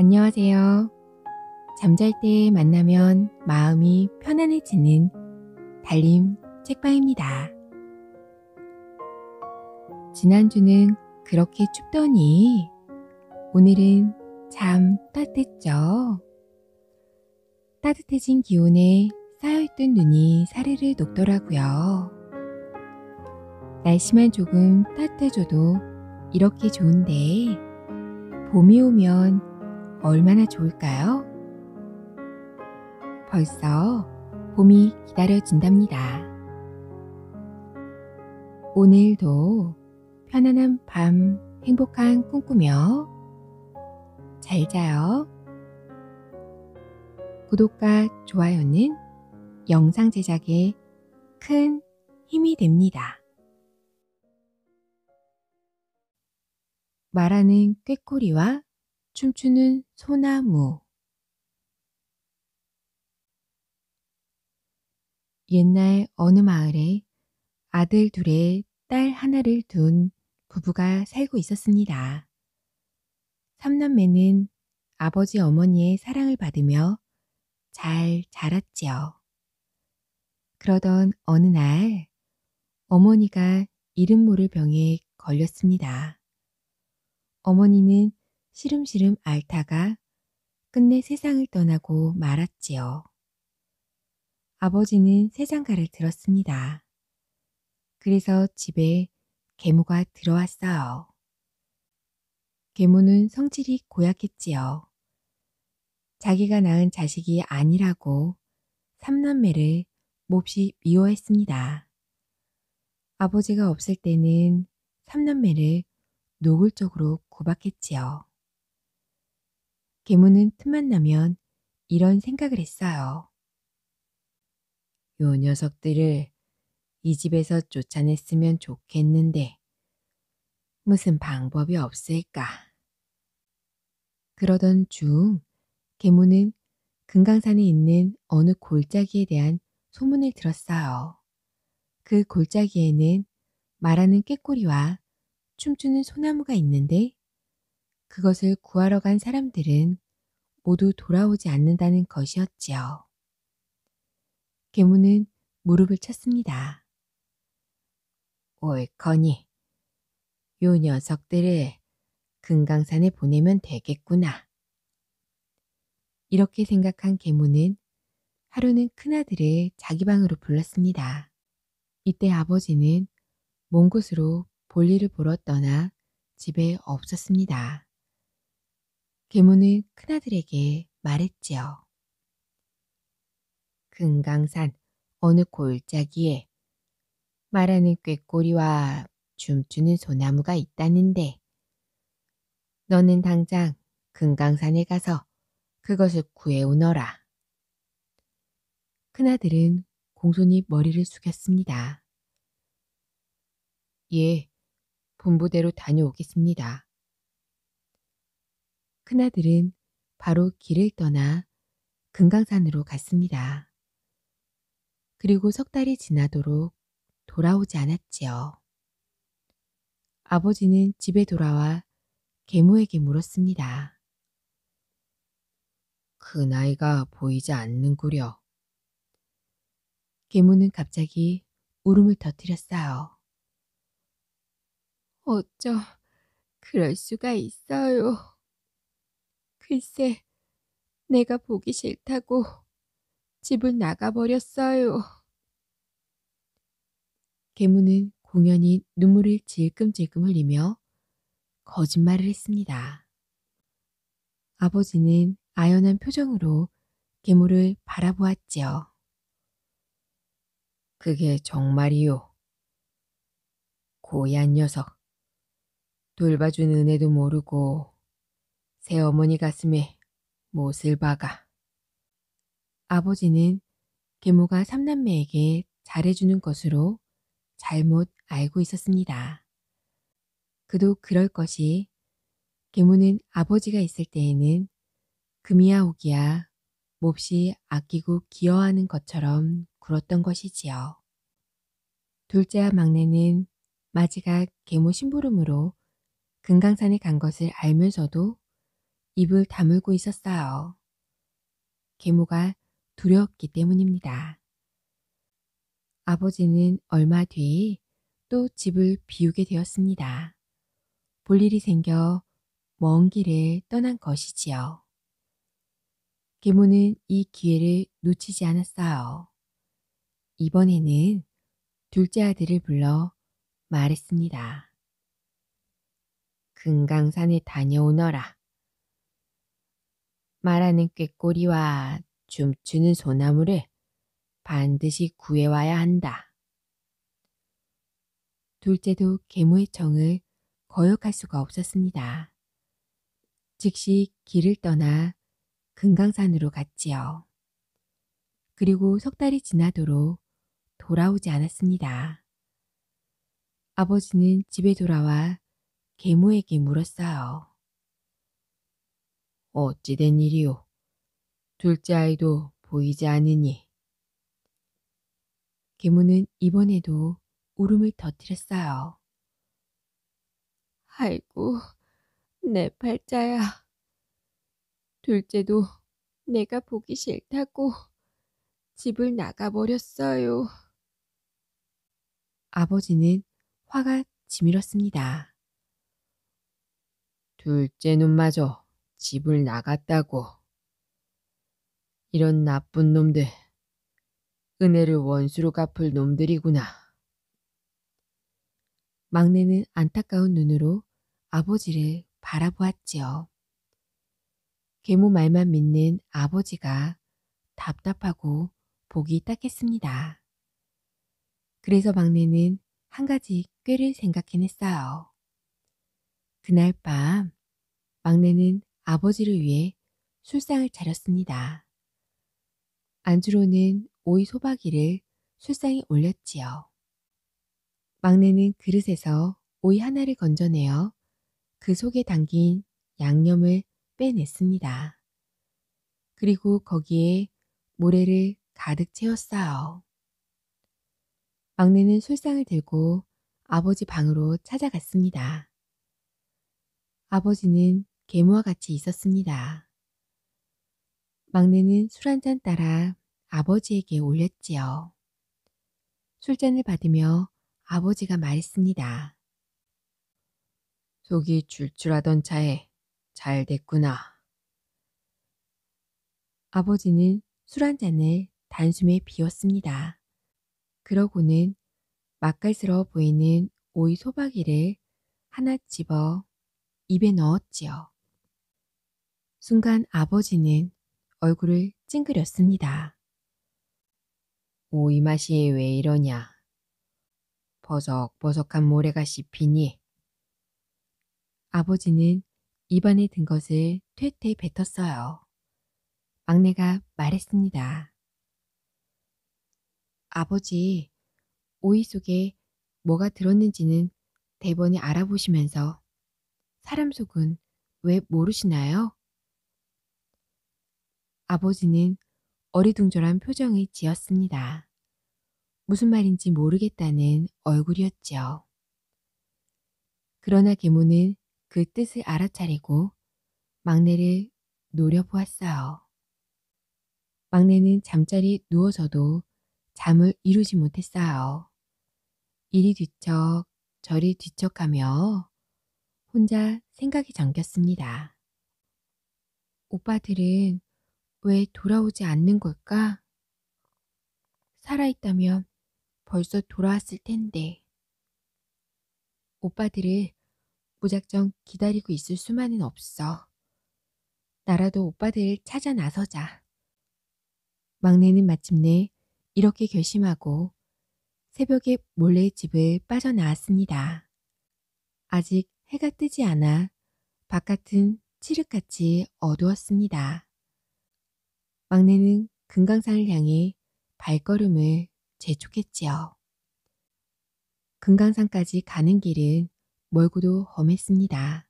안녕하세요. 잠잘 때 만나면 마음이 편안해지는 달림 책방입니다. 지난주는 그렇게 춥더니 오늘은 참 따뜻죠? 따뜻해진 기온에 쌓여있던 눈이 사르르 녹더라고요. 날씨만 조금 따뜻해져도 이렇게 좋은데 봄이 오면 얼마나 좋을까요? 벌써 봄이 기다려진답니다. 오늘도 편안한 밤 행복한 꿈꾸며 잘 자요. 구독과 좋아요는 영상 제작에 큰 힘이 됩니다. 말하는 꾀꼬리와 춤추는 소나무 옛날 어느 마을에 아들 둘에 딸 하나를 둔 부부가 살고 있었습니다. 3남매는 아버지 어머니의 사랑을 받으며 잘 자랐지요. 그러던 어느 날 어머니가 이름 모를 병에 걸렸습니다. 어머니는 시름시름 앓다가 끝내 세상을 떠나고 말았지요. 아버지는 세상가를 들었습니다. 그래서 집에 계모가 들어왔어요. 계모는 성질이 고약했지요. 자기가 낳은 자식이 아니라고 삼남매를 몹시 미워했습니다. 아버지가 없을 때는 삼남매를 노골적으로 구박했지요. 계모는 틈만 나면 이런 생각을 했어요. 요 녀석들을 이 집에서 쫓아냈으면 좋겠는데 무슨 방법이 없을까? 그러던 중 계모는 금강산에 있는 어느 골짜기에 대한 소문을 들었어요. 그 골짜기에는 말하는 꾀꼬리와 춤추는 소나무가 있는데 그것을 구하러 간 사람들은 모두 돌아오지 않는다는 것이었지요. 계문은 무릎을 쳤습니다. 옳거니, 요 녀석들을 금강산에 보내면 되겠구나. 이렇게 생각한 계모는 하루는 큰아들을 자기 방으로 불렀습니다. 이때 아버지는 먼 곳으로 볼일을 보러 떠나 집에 없었습니다. 괴문은 큰아들에게 말했지요. 금강산 어느 골짜기에 말하는 꾀꼬리와 춤추는 소나무가 있다는데 너는 당장 금강산에 가서 그것을 구해오너라. 큰아들은 공손히 머리를 숙였습니다. 예, 본부대로 다녀오겠습니다. 큰아들은 바로 길을 떠나 금강산으로 갔습니다. 그리고 석 달이 지나도록 돌아오지 않았지요. 아버지는 집에 돌아와 계모에게 물었습니다. 그 나이가 보이지 않는구려. 계모는 갑자기 울음을 터뜨렸어요. 어쩌 그럴 수가 있어요. 글쎄, 내가 보기 싫다고 집을 나가버렸어요. 개무는 공연히 눈물을 질끔질끔 흘리며 거짓말을 했습니다. 아버지는 아연한 표정으로 개무를 바라보았지요. 그게 정말이요. 고얀 녀석. 돌봐준 은혜도 모르고 새어머니 가슴에 못을 박아. 아버지는 계모가 삼남매에게 잘해주는 것으로 잘못 알고 있었습니다. 그도 그럴 것이 계모는 아버지가 있을 때에는 금이야 오기야 몹시 아끼고 기여하는 것처럼 굴었던 것이지요. 둘째와 막내는 마지가 계모 심부름으로 금강산에 간 것을 알면서도 입을 다물고 있었어요. 계모가 두려웠기 때문입니다. 아버지는 얼마 뒤 또 집을 비우게 되었습니다. 볼 일이 생겨 먼 길을 떠난 것이지요. 계모는 이 기회를 놓치지 않았어요. 이번에는 둘째 아들을 불러 말했습니다. 금강산에 다녀오너라. 말하는 꾀꼬리와 춤추는 소나무를 반드시 구해와야 한다. 둘째도 계모의 정을 거역할 수가 없었습니다. 즉시 길을 떠나 금강산으로 갔지요. 그리고 석 달이 지나도록 돌아오지 않았습니다. 아버지는 집에 돌아와 계모에게 물었어요. 어찌된 일이오. 둘째 아이도 보이지 않으니. 계모는 이번에도 울음을 터뜨렸어요. 아이고, 내 팔자야. 둘째도 내가 보기 싫다고 집을 나가버렸어요. 아버지는 화가 지밀었습니다. 둘째 눈마저 집을 나갔다고. 이런 나쁜 놈들. 은혜를 원수로 갚을 놈들이구나. 막내는 안타까운 눈으로 아버지를 바라보았지요. 계모 말만 믿는 아버지가 답답하고 보기 딱했습니다. 그래서 막내는 한 가지 꾀를 생각해냈어요. 그날 밤 막내는 아버지를 위해 술상을 차렸습니다. 안주로는 오이 소박이를 술상에 올렸지요. 막내는 그릇에서 오이 하나를 건져내어 그 속에 담긴 양념을 빼냈습니다. 그리고 거기에 모래를 가득 채웠어요. 막내는 술상을 들고 아버지 방으로 찾아갔습니다. 아버지는 계모와 같이 있었습니다. 막내는 술 한 잔 따라 아버지에게 올렸지요. 술잔을 받으며 아버지가 말했습니다. 속이 줄줄하던 차에 잘 됐구나. 아버지는 술 한 잔을 단숨에 비웠습니다. 그러고는 맛깔스러워 보이는 오이 소박이를 하나 집어 입에 넣었지요. 순간 아버지는 얼굴을 찡그렸습니다. 오, 이 맛이 왜 이러냐. 버석버석한 모래가 씹히니. 아버지는 입안에 든 것을 퇴퇴 뱉었어요. 막내가 말했습니다. 아버지, 오이 속에 뭐가 들었는지는 대번에 알아보시면서 사람 속은 왜 모르시나요? 아버지는 어리둥절한 표정을 지었습니다. 무슨 말인지 모르겠다는 얼굴이었지요. 그러나 계모는 그 뜻을 알아차리고 막내를 노려보았어요. 막내는 잠자리 누워서도 잠을 이루지 못했어요. 이리 뒤척 저리 뒤척하며 혼자 생각이 잠겼습니다. 오빠들은 왜 돌아오지 않는 걸까? 살아있다면 벌써 돌아왔을 텐데. 오빠들을 무작정 기다리고 있을 수만은 없어. 나라도 오빠들을 찾아 나서자. 막내는 마침내 이렇게 결심하고 새벽에 몰래 집을 빠져나왔습니다. 아직 해가 뜨지 않아 바깥은 칠흑같이 어두웠습니다. 막내는 금강산을 향해 발걸음을 재촉했지요. 금강산까지 가는 길은 멀고도 험했습니다.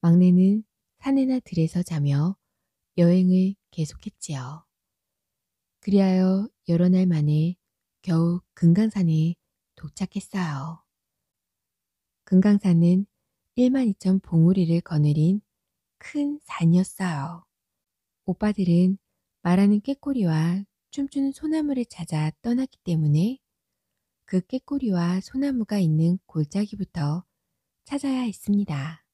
막내는 산에나 들에서 자며 여행을 계속했지요. 그리하여 여러 날 만에 겨우 금강산에 도착했어요. 금강산은 1 2 0 0 0 봉우리를 거느린 큰 산이었어요. 오빠들은 말하는 깨꼬리와 춤추는 소나무를 찾아 떠났기 때문에 그 깨꼬리와 소나무가 있는 골짜기부터 찾아야 했습니다.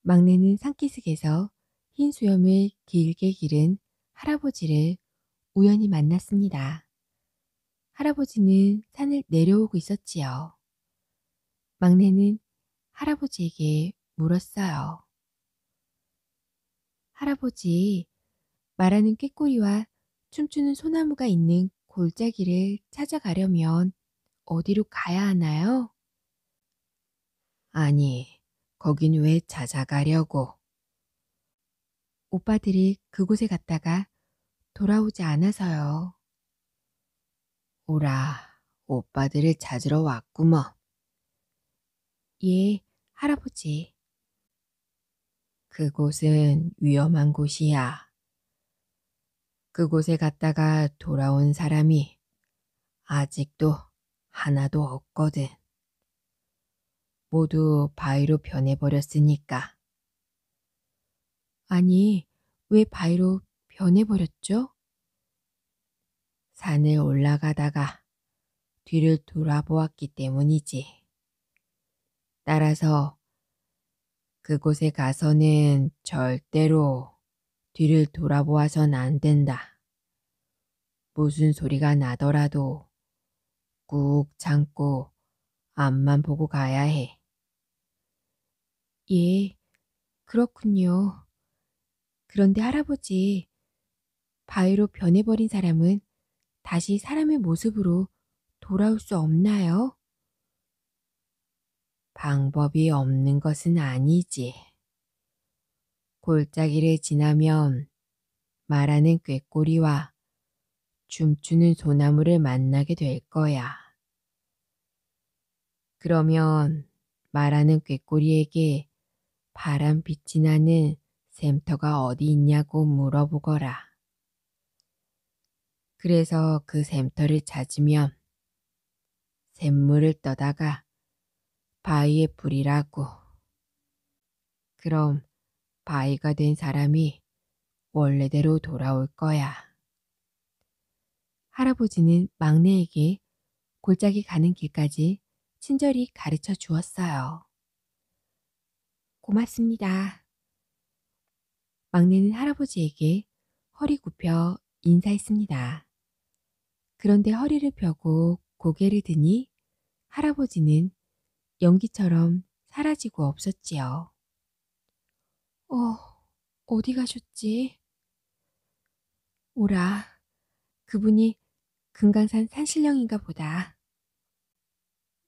막내는 산기슭에서 흰 수염을 길게 기른 할아버지를 우연히 만났습니다. 할아버지는 산을 내려오고 있었지요. 막내는 할아버지에게 물었어요. 할아버지, 말하는 꾀꼬리와 춤추는 소나무가 있는 골짜기를 찾아가려면 어디로 가야 하나요? 아니, 거긴 왜 찾아가려고? 오빠들이 그곳에 갔다가 돌아오지 않아서요. 오라, 오빠들을 찾으러 왔구먼. 예, 할아버지. 그곳은 위험한 곳이야. 그곳에 갔다가 돌아온 사람이 아직도 하나도 없거든. 모두 바위로 변해버렸으니까. 아니, 왜 바위로 변해버렸죠? 산을 올라가다가 뒤를 돌아보았기 때문이지. 따라서 그곳에 가서는 절대로 뒤를 돌아보아선 안 된다. 무슨 소리가 나더라도 꾹 참고 앞만 보고 가야 해. 예, 그렇군요. 그런데 할아버지, 바위로 변해버린 사람은 다시 사람의 모습으로 돌아올 수 없나요? 방법이 없는 것은 아니지. 골짜기를 지나면 말하는 꾀꼬리와 춤추는 소나무를 만나게 될 거야. 그러면 말하는 꾀꼬리에게 바람빛이 나는 샘터가 어디 있냐고 물어보거라. 그래서 그 샘터를 찾으면 샘물을 떠다가 바위의 뿌리라고. 그럼 바위가 된 사람이 원래대로 돌아올 거야. 할아버지는 막내에게 골짜기 가는 길까지 친절히 가르쳐 주었어요. 고맙습니다. 막내는 할아버지에게 허리 굽혀 인사했습니다. 그런데 허리를 펴고 고개를 드니 할아버지는 연기처럼 사라지고 없었지요. 어, 어디 가셨지? 오라, 그분이 금강산 산신령인가 보다.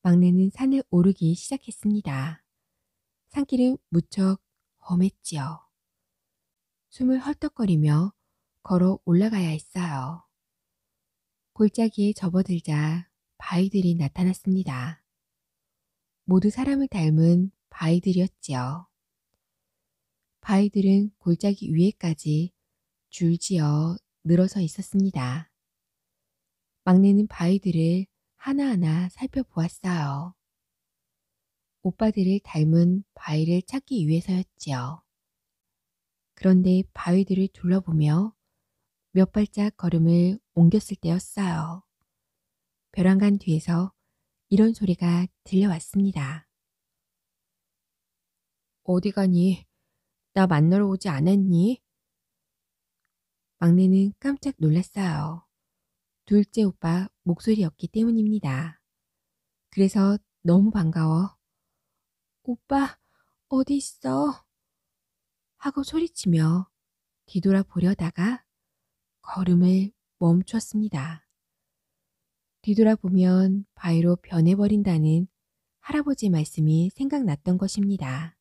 막내는 산을 오르기 시작했습니다. 산길은 무척 험했지요. 숨을 헐떡거리며 걸어 올라가야 했어요. 골짜기에 접어들자 바위들이 나타났습니다. 모두 사람을 닮은 바위들이었지요. 바위들은 골짜기 위에까지 줄지어 늘어서 있었습니다. 막내는 바위들을 하나하나 살펴보았어요. 오빠들을 닮은 바위를 찾기 위해서였지요. 그런데 바위들을 둘러보며 몇 발짝 걸음을 옮겼을 때였어요. 벼랑간 뒤에서 이런 소리가 들려왔습니다. 어디 가니? 나 만나러 오지 않았니? 막내는 깜짝 놀랐어요. 둘째 오빠 목소리였기 때문입니다. 그래서 너무 반가워. 오빠, 어디 있어? 하고 소리치며 뒤돌아보려다가 걸음을 멈췄습니다. 뒤돌아보면 바위로 변해버린다는 할아버지 말씀이 생각났던 것입니다.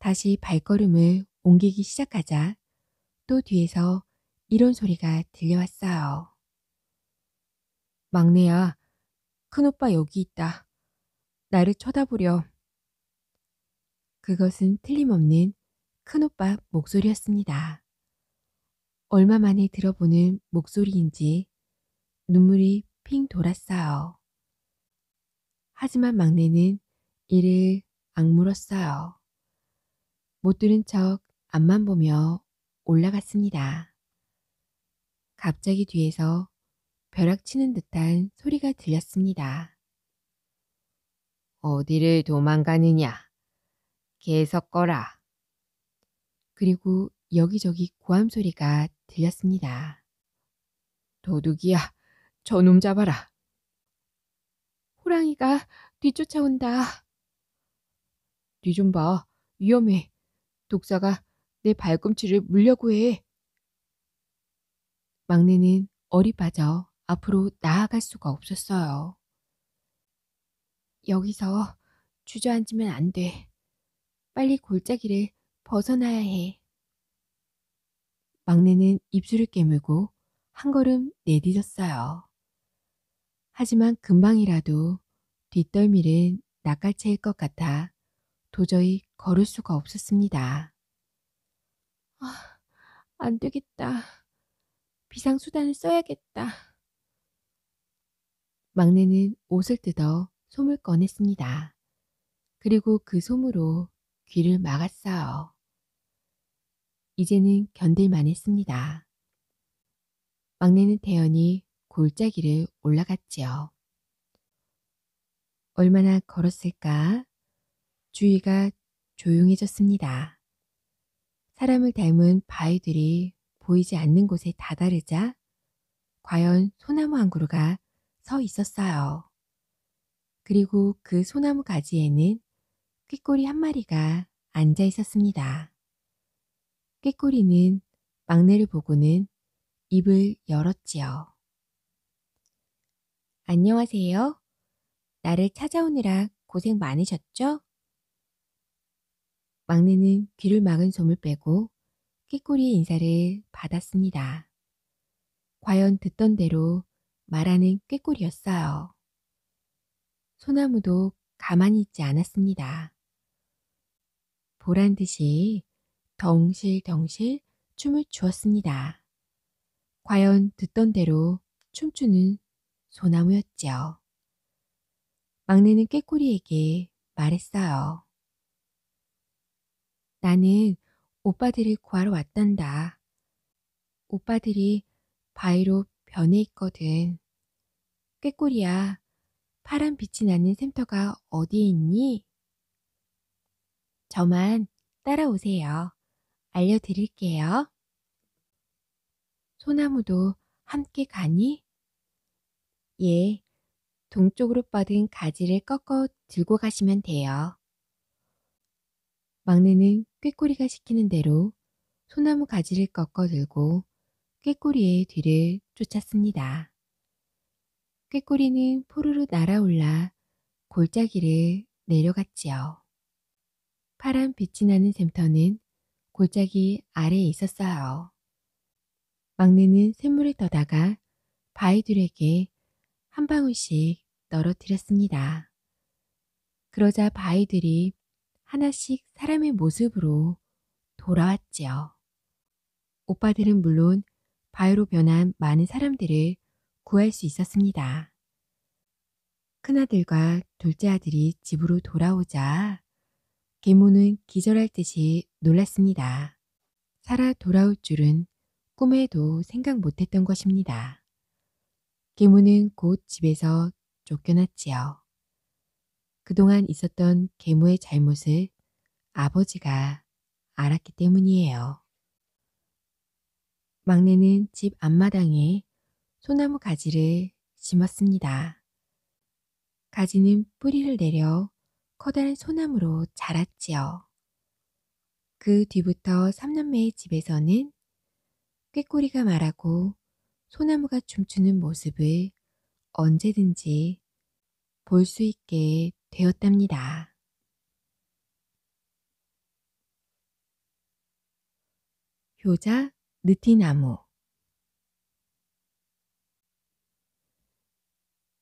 다시 발걸음을 옮기기 시작하자 또 뒤에서 이런 소리가 들려왔어요. 막내야, 큰오빠 여기 있다. 나를 쳐다보렴. 그것은 틀림없는 큰오빠 목소리였습니다. 얼마 만에 들어보는 목소리인지 눈물이 핑 돌았어요. 하지만 막내는 이를 악물었어요. 못 들은 척 앞만 보며 올라갔습니다. 갑자기 뒤에서 벼락치는 듯한 소리가 들렸습니다. 어디를 도망가느냐? 계속 꺼라. 그리고 여기저기 고함 소리가 들렸습니다. 도둑이야, 저놈 잡아라. 호랑이가 뒤쫓아온다. 뒤 좀 봐. 위험해. 독사가 내 발꿈치를 물려고 해. 막내는 어리 빠져 앞으로 나아갈 수가 없었어요. 여기서 주저앉으면 안 돼. 빨리 골짜기를 벗어나야 해. 막내는 입술을 깨물고 한 걸음 내딛었어요. 하지만 금방이라도 뒷덜미를 낚아채일 것 같아 도저히 걸을 수가 없었습니다. 아, 안 되겠다. 비상수단을 써야겠다. 막내는 옷을 뜯어 솜을 꺼냈습니다. 그리고 그 솜으로 귀를 막았어요. 이제는 견딜만 했습니다. 막내는 대연이 골짜기를 올라갔지요. 얼마나 걸었을까? 주위가 조용해졌습니다. 사람을 닮은 바위들이 보이지 않는 곳에 다다르자 과연 소나무 한 그루가 서 있었어요. 그리고 그 소나무 가지에는 꾀꼬리 한 마리가 앉아 있었습니다. 꾀꼬리는 막내를 보고는 입을 열었지요. 안녕하세요. 나를 찾아오느라 고생 많으셨죠? 막내는 귀를 막은 솜을 빼고 끼꼬리 인사를 받았습니다. 과연 듣던 대로 말하는 꾀꼬리였어요. 소나무도 가만히 있지 않았습니다. 보란 듯이 덩실덩실 춤을 추었습니다. 과연 듣던 대로 춤추는 소나무였지요. 막내는 꾀꼬리에게 말했어요. 나는 오빠들을 구하러 왔단다. 오빠들이 바위로 변해 있거든. 꾀꼬리야, 파란 빛이 나는 샘터가 어디에 있니? 저만 따라오세요. 알려드릴게요. 소나무도 함께 가니? 예, 동쪽으로 뻗은 가지를 꺾어 들고 가시면 돼요. 막내는 꾀꼬리가 시키는 대로 소나무 가지를 꺾어 들고 꾀꼬리의 뒤를 쫓았습니다. 꾀꼬리는 포르르 날아올라 골짜기를 내려갔지요. 파란 빛이 나는 샘터는 골짜기 아래에 있었어요. 막내는 샘물을 떠다가 바이들에게 한 방울씩 떨어뜨렸습니다. 그러자 바위들이 하나씩 사람의 모습으로 돌아왔지요. 오빠들은 물론 바위로 변한 많은 사람들을 구할 수 있었습니다. 큰아들과 둘째 아들이 집으로 돌아오자 계모는 기절할 듯이 놀랐습니다. 살아 돌아올 줄은 꿈에도 생각 못했던 것입니다. 괴무는곧 집에서 쫓겨났지요. 그동안 있었던 괴무의 잘못을 아버지가 알았기 때문이에요. 막내는 집 앞마당에 소나무 가지를 심었습니다. 가지는 뿌리를 내려 커다란 소나무로 자랐지요. 그 뒤부터 3년 매의 집에서는 꾀꼬리가 말하고 소나무가 춤추는 모습을 언제든지 볼 수 있게 되었답니다. 효자 느티나무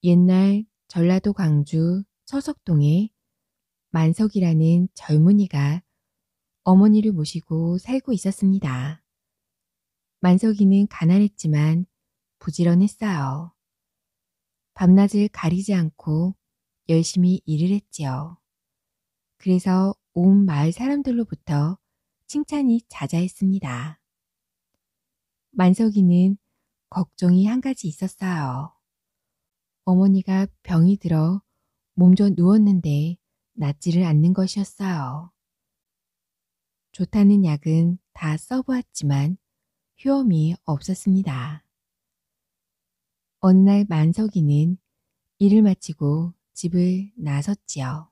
옛날 전라도 광주 서석동에 만석이라는 젊은이가 어머니를 모시고 살고 있었습니다. 만석이는 가난했지만 부지런했어요 밤낮을 가리지 않고 열심히 일을 했지요. 그래서 온 마을 사람들로부터 칭찬이 자자했습니다. 만석이는 걱정이 한 가지 있었어요. 어머니가 병이 들어 몸져 누웠는데 낫지를 않는 것이었어요. 좋다는 약은 다 써보았지만 효험이 없었습니다. 어느 날 만석이는 일을 마치고 집을 나섰지요.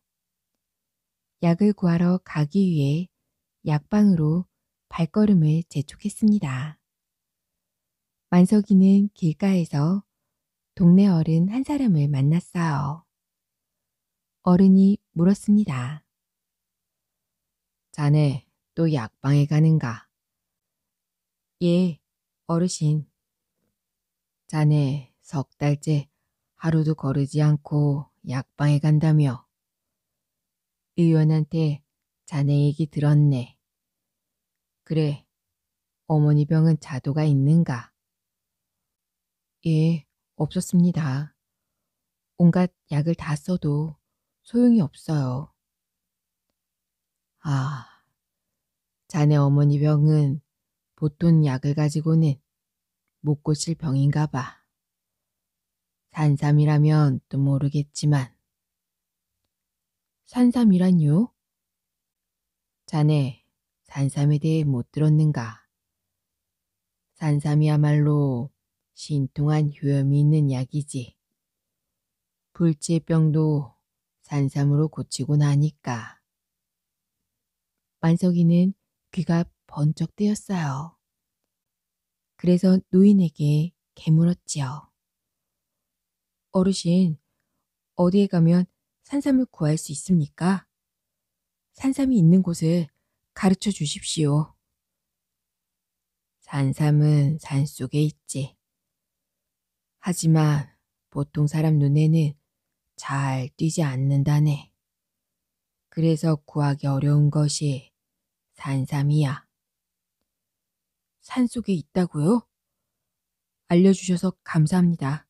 약을 구하러 가기 위해 약방으로 발걸음을 재촉했습니다. 만석이는 길가에서 동네 어른 한 사람을 만났어요. 어른이 물었습니다. 자네 또 약방에 가는가? 예, 어르신. 자네 석 달째 하루도 거르지 않고 약방에 간다며 의원한테 자네 얘기 들었네. 그래, 어머니 병은 자도가 있는가? 예, 없었습니다. 온갖 약을 다 써도 소용이 없어요. 아, 자네 어머니 병은 보통 약을 가지고는 못 고칠 병인가 봐. 산삼이라면 또 모르겠지만. 산삼이란요? 자네 산삼에 대해 못 들었는가? 산삼이야말로 신통한 효염이 있는 약이지. 불치병도 산삼으로 고치고 나니까. 만석이는 귀가 번쩍 뜨였어요. 그래서 노인에게 개물었지요. 어르신, 어디에 가면 산삼을 구할 수 있습니까? 산삼이 있는 곳을 가르쳐 주십시오. 산삼은 산 속에 있지. 하지만 보통 사람 눈에는 잘 뛰지 않는다네. 그래서 구하기 어려운 것이 산삼이야. 산 속에 있다고요? 알려주셔서 감사합니다.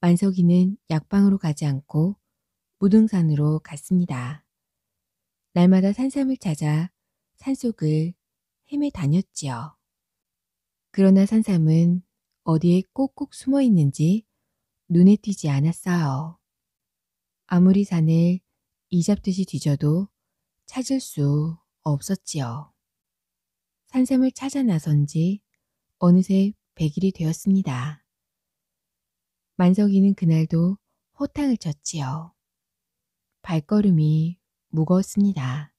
만석이는 약방으로 가지 않고 무등산으로 갔습니다. 날마다 산삼을 찾아 산속을 헤매 다녔지요. 그러나 산삼은 어디에 꼭꼭 숨어 있는지 눈에 띄지 않았어요. 아무리 산을 이잡듯이 뒤져도 찾을 수 없었지요. 산삼을 찾아 나선 지 어느새 100일이 되었습니다. 만석이는 그날도 호탕을 쳤지요. 발걸음이 무거웠습니다.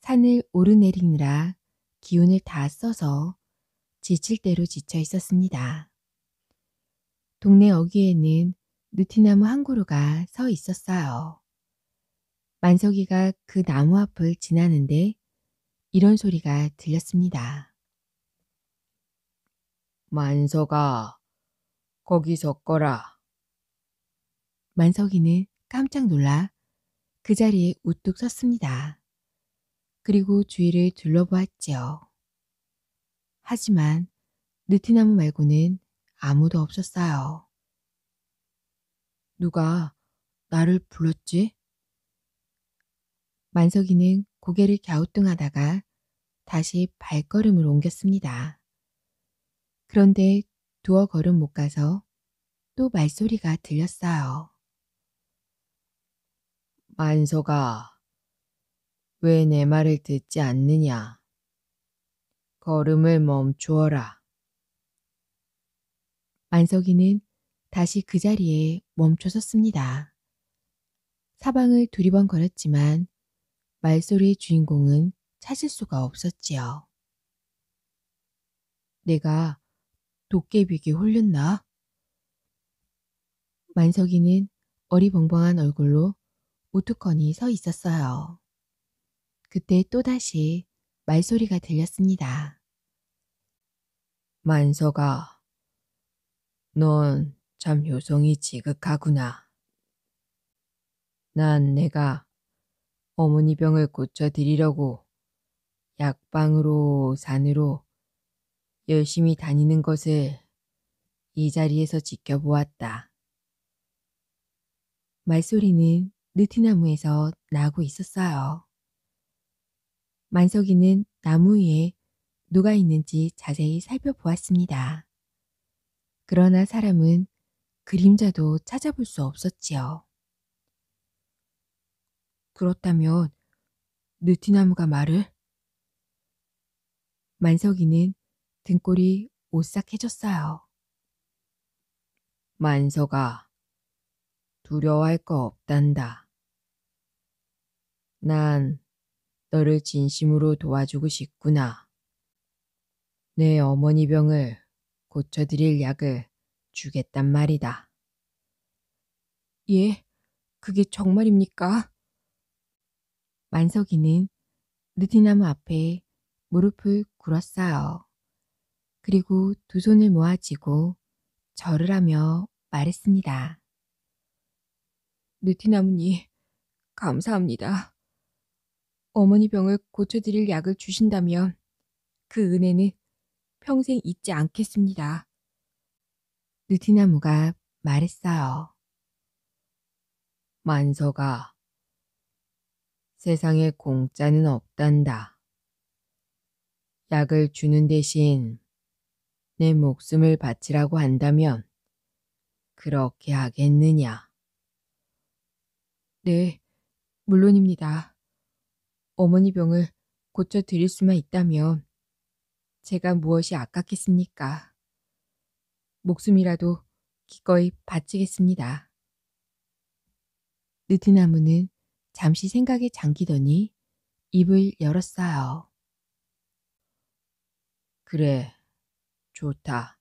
산을 오르내리느라 기운을 다 써서 지칠 대로 지쳐 있었습니다. 동네 어귀에는 느티나무 한 그루가 서 있었어요. 만석이가 그 나무 앞을 지나는데 이런 소리가 들렸습니다. 만석아, 거기서 꺼라. 만석이는 깜짝 놀라 그 자리에 우뚝 섰습니다. 그리고 주위를 둘러보았지요. 하지만 느티나무 말고는 아무도 없었어요. 누가 나를 불렀지? 만석이는 고개를 갸우뚱하다가 다시 발걸음을 옮겼습니다. 그런데 두어 걸음 못 가서 또 말소리가 들렸어요. 만서가 왜 내 말을 듣지 않느냐? 걸음을 멈추어라. 만석이는 다시 그 자리에 멈춰 섰습니다. 사방을 두리번걸었지만 말소리의 주인공은 찾을 수가 없었지요. 내가 도깨비에 홀렸나? 만석이는 어리벙벙한 얼굴로 우두커니 서 있었어요. 그때 또다시 말소리가 들렸습니다. 만석아, 넌참 요성이 지극하구나. 난 내가 어머니 병을 고쳐드리려고 약방으로 산으로 열심히 다니는 것을 이 자리에서 지켜보았다. 말소리는 느티나무에서 나고 있었어요. 만석이는 나무 위에 누가 있는지 자세히 살펴보았습니다. 그러나 사람은 그림자도 찾아볼 수 없었지요. 그렇다면 느티나무가 말을? 만석이는 등골이 오싹해졌어요. 만서가 두려워할 거 없단다. 난 너를 진심으로 도와주고 싶구나. 내 어머니 병을 고쳐드릴 약을 주겠단 말이다. 예, 그게 정말입니까? 만석이는 느티나무 앞에 무릎을 꿇었어요. 그리고 두 손을 모아 지고 절을 하며 말했습니다. 느티나무니 감사합니다. 어머니 병을 고쳐드릴 약을 주신다면 그 은혜는 평생 잊지 않겠습니다. 느티나무가 말했어요. 만서가 세상에 공짜는 없단다. 약을 주는 대신 내 목숨을 바치라고 한다면 그렇게 하겠느냐? 네, 물론입니다. 어머니 병을 고쳐드릴 수만 있다면 제가 무엇이 아깝겠습니까? 목숨이라도 기꺼이 바치겠습니다. 느티나무는 잠시 생각에 잠기더니 입을 열었어요. 그래, 좋다.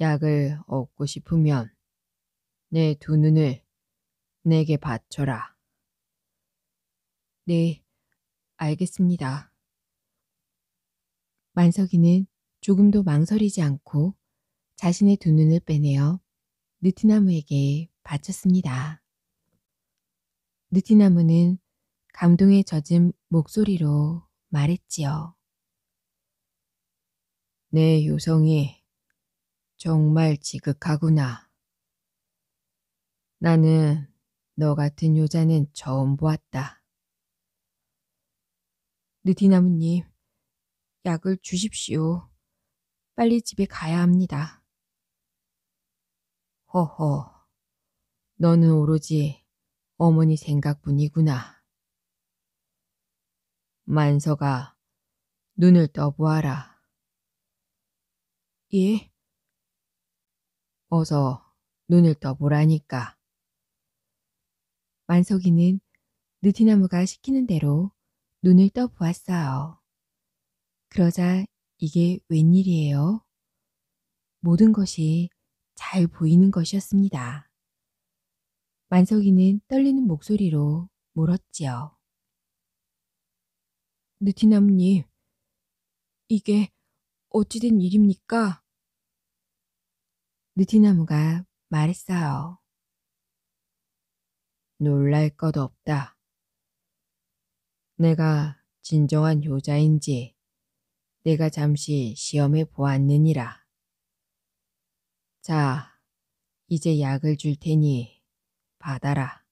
약을 얻고 싶으면 내 두 눈을 내게 바쳐라. 네, 알겠습니다. 만석이는 조금도 망설이지 않고 자신의 두 눈을 빼내어 느티나무에게 바쳤습니다. 느티나무는 감동에 젖은 목소리로 말했지요. 내 요성이 정말 지극하구나. 나는 너 같은 여자는 처음 보았다. 느티나무님, 약을 주십시오. 빨리 집에 가야 합니다. 허허, 너는 오로지 어머니 생각뿐이구나. 만서가 눈을 떠보아라. 예? 어서 눈을 떠보라니까. 만석이는 느티나무가 시키는 대로 눈을 떠보았어요. 그러자 이게 웬일이에요? 모든 것이 잘 보이는 것이었습니다. 만석이는 떨리는 목소리로 물었지요. 느티나무님, 이게 어찌된 일입니까? 느티나무가 말했어요. 놀랄 것 없다. 내가 진정한 효자인지 내가 잠시 시험해 보았느니라. 자, 이제 약을 줄 테니 받아라.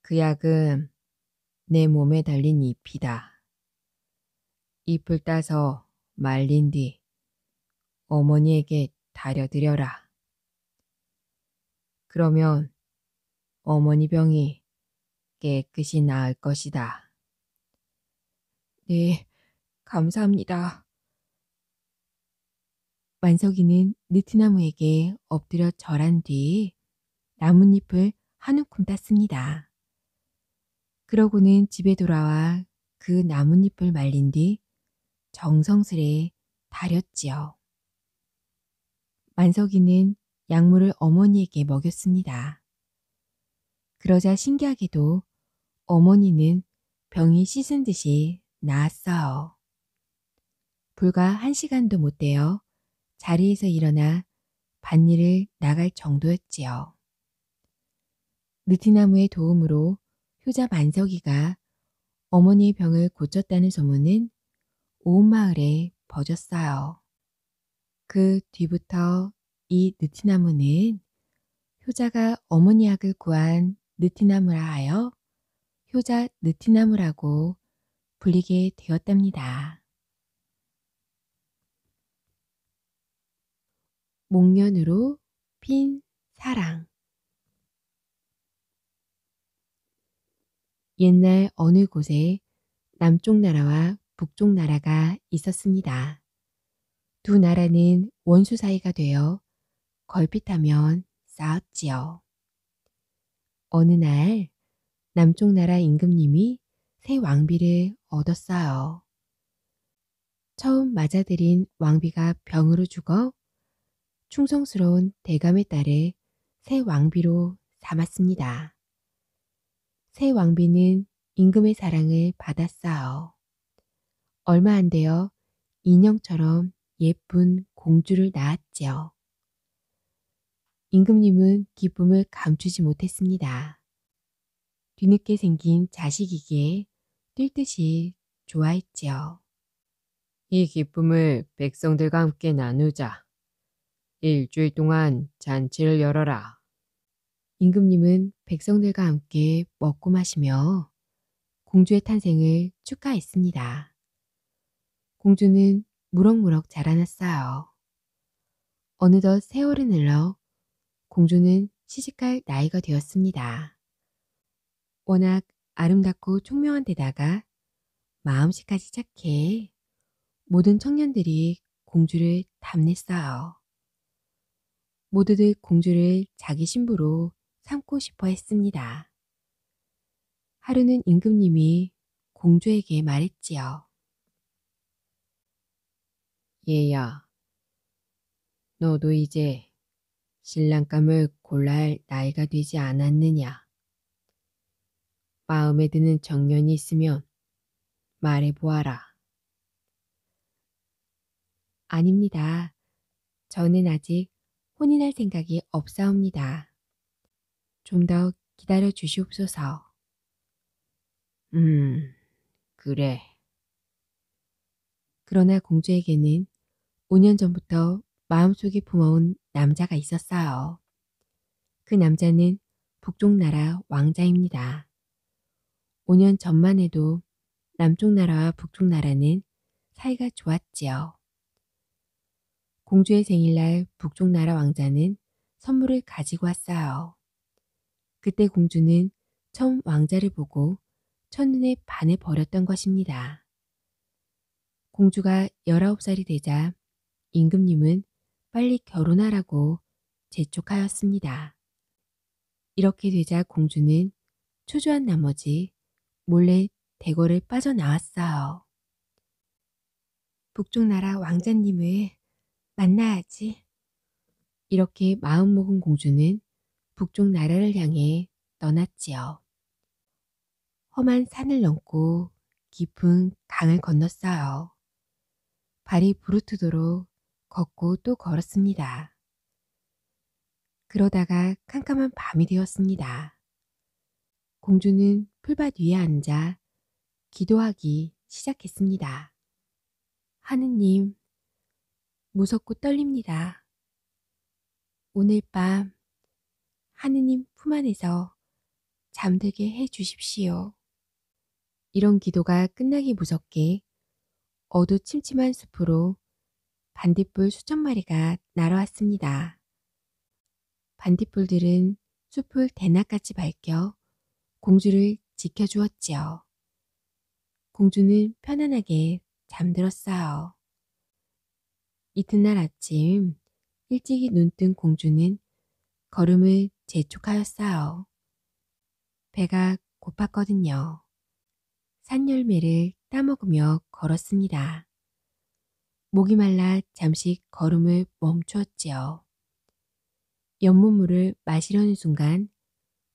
그 약은 내 몸에 달린 잎이다. 잎을 따서 말린 뒤 어머니에게 다려드려라. 그러면 어머니 병이 깨끗이 나을 것이다. 네, 감사합니다. 만석이는 느티나무에게 엎드려 절한 뒤 나뭇잎을 한 움큼 땄습니다. 그러고는 집에 돌아와 그 나뭇잎을 말린 뒤 정성스레 다렸지요. 만석이는 약물을 어머니에게 먹였습니다. 그러자 신기하게도 어머니는 병이 씻은 듯이 나았어요. 불과 한 시간도 못 되어 자리에서 일어나 밭일을 나갈 정도였지요. 느티나무의 도움으로 효자 만석이가 어머니의 병을 고쳤다는 소문은 온 마을에 버졌어요그 뒤부터 이 느티나무는 효자가 어머니약을 구한 느티나무라 하여 효자 느티나무라고 불리게 되었답니다. 목련으로 핀 사랑 옛날 어느 곳에 남쪽 나라와 북쪽 나라가 있었습니다. 두 나라는 원수 사이가 되어 걸핏하면 싸웠지요. 어느 날 남쪽 나라 임금님이 새 왕비를 얻었어요. 처음 맞아들인 왕비가 병으로 죽어 충성스러운 대감의 딸을 새 왕비로 삼았습니다. 새 왕비는 임금의 사랑을 받았어요. 얼마 안 되어 인형처럼 예쁜 공주를 낳았지요. 임금님은 기쁨을 감추지 못했습니다. 뒤늦게 생긴 자식이기에 뛸 듯이 좋아했지요. 이 기쁨을 백성들과 함께 나누자. 일주일 동안 잔치를 열어라. 임금님은 백성들과 함께 먹고 마시며 공주의 탄생을 축하했습니다. 공주는 무럭무럭 자라났어요. 어느덧 세월이 흘러 공주는 시집갈 나이가 되었습니다. 워낙 아름답고 총명한 데다가 마음씨까지 착해 모든 청년들이 공주를 담냈어요 모두들 공주를 자기 신부로 삼고 싶어 했습니다. 하루는 임금님이 공주에게 말했지요. 얘야, 너도 이제 신랑감을 골라 나이가 되지 않았느냐. 마음에 드는 정년이 있으면 말해보아라. 아닙니다. 저는 아직 혼인할 생각이 없사옵니다. 좀 더 기다려 주시옵소서. 음, 그래. 그러나 공주에게는 5년 전부터 마음속에 품어온 남자가 있었어요. 그 남자는 북쪽 나라 왕자입니다. 5년 전만 해도 남쪽 나라와 북쪽 나라는 사이가 좋았지요. 공주의 생일날 북쪽 나라 왕자는 선물을 가지고 왔어요. 그때 공주는 처음 왕자를 보고 첫눈에 반해 버렸던 것입니다. 공주가 19살이 되자 임금님은 빨리 결혼하라고 재촉하였습니다. 이렇게 되자 공주는 초조한 나머지 몰래 대궐을 빠져나왔어요. 북쪽 나라 왕자님을 만나야지. 이렇게 마음먹은 공주는 북쪽 나라를 향해 떠났지요. 험한 산을 넘고 깊은 강을 건넜어요. 발이 부르트도록 걷고 또 걸었습니다. 그러다가 캄캄한 밤이 되었습니다. 공주는 풀밭 위에 앉아 기도하기 시작했습니다. 하느님, 무섭고 떨립니다. 오늘 밤 하느님 품 안에서 잠들게 해 주십시오. 이런 기도가 끝나기 무섭게 어두침침한 숲으로 반딧불 수천 마리가 날아왔습니다. 반딧불들은 숲을 대낮같이 밝혀 공주를 지켜주었지요. 공주는 편안하게 잠들었어요. 이튿날 아침 일찍이 눈뜬 공주는 걸음을 재촉하였어요. 배가 고팠거든요. 산열매를 따먹으며 걸었습니다. 목이 말라 잠시 걸음을 멈추었지요 연못물을 마시려는 순간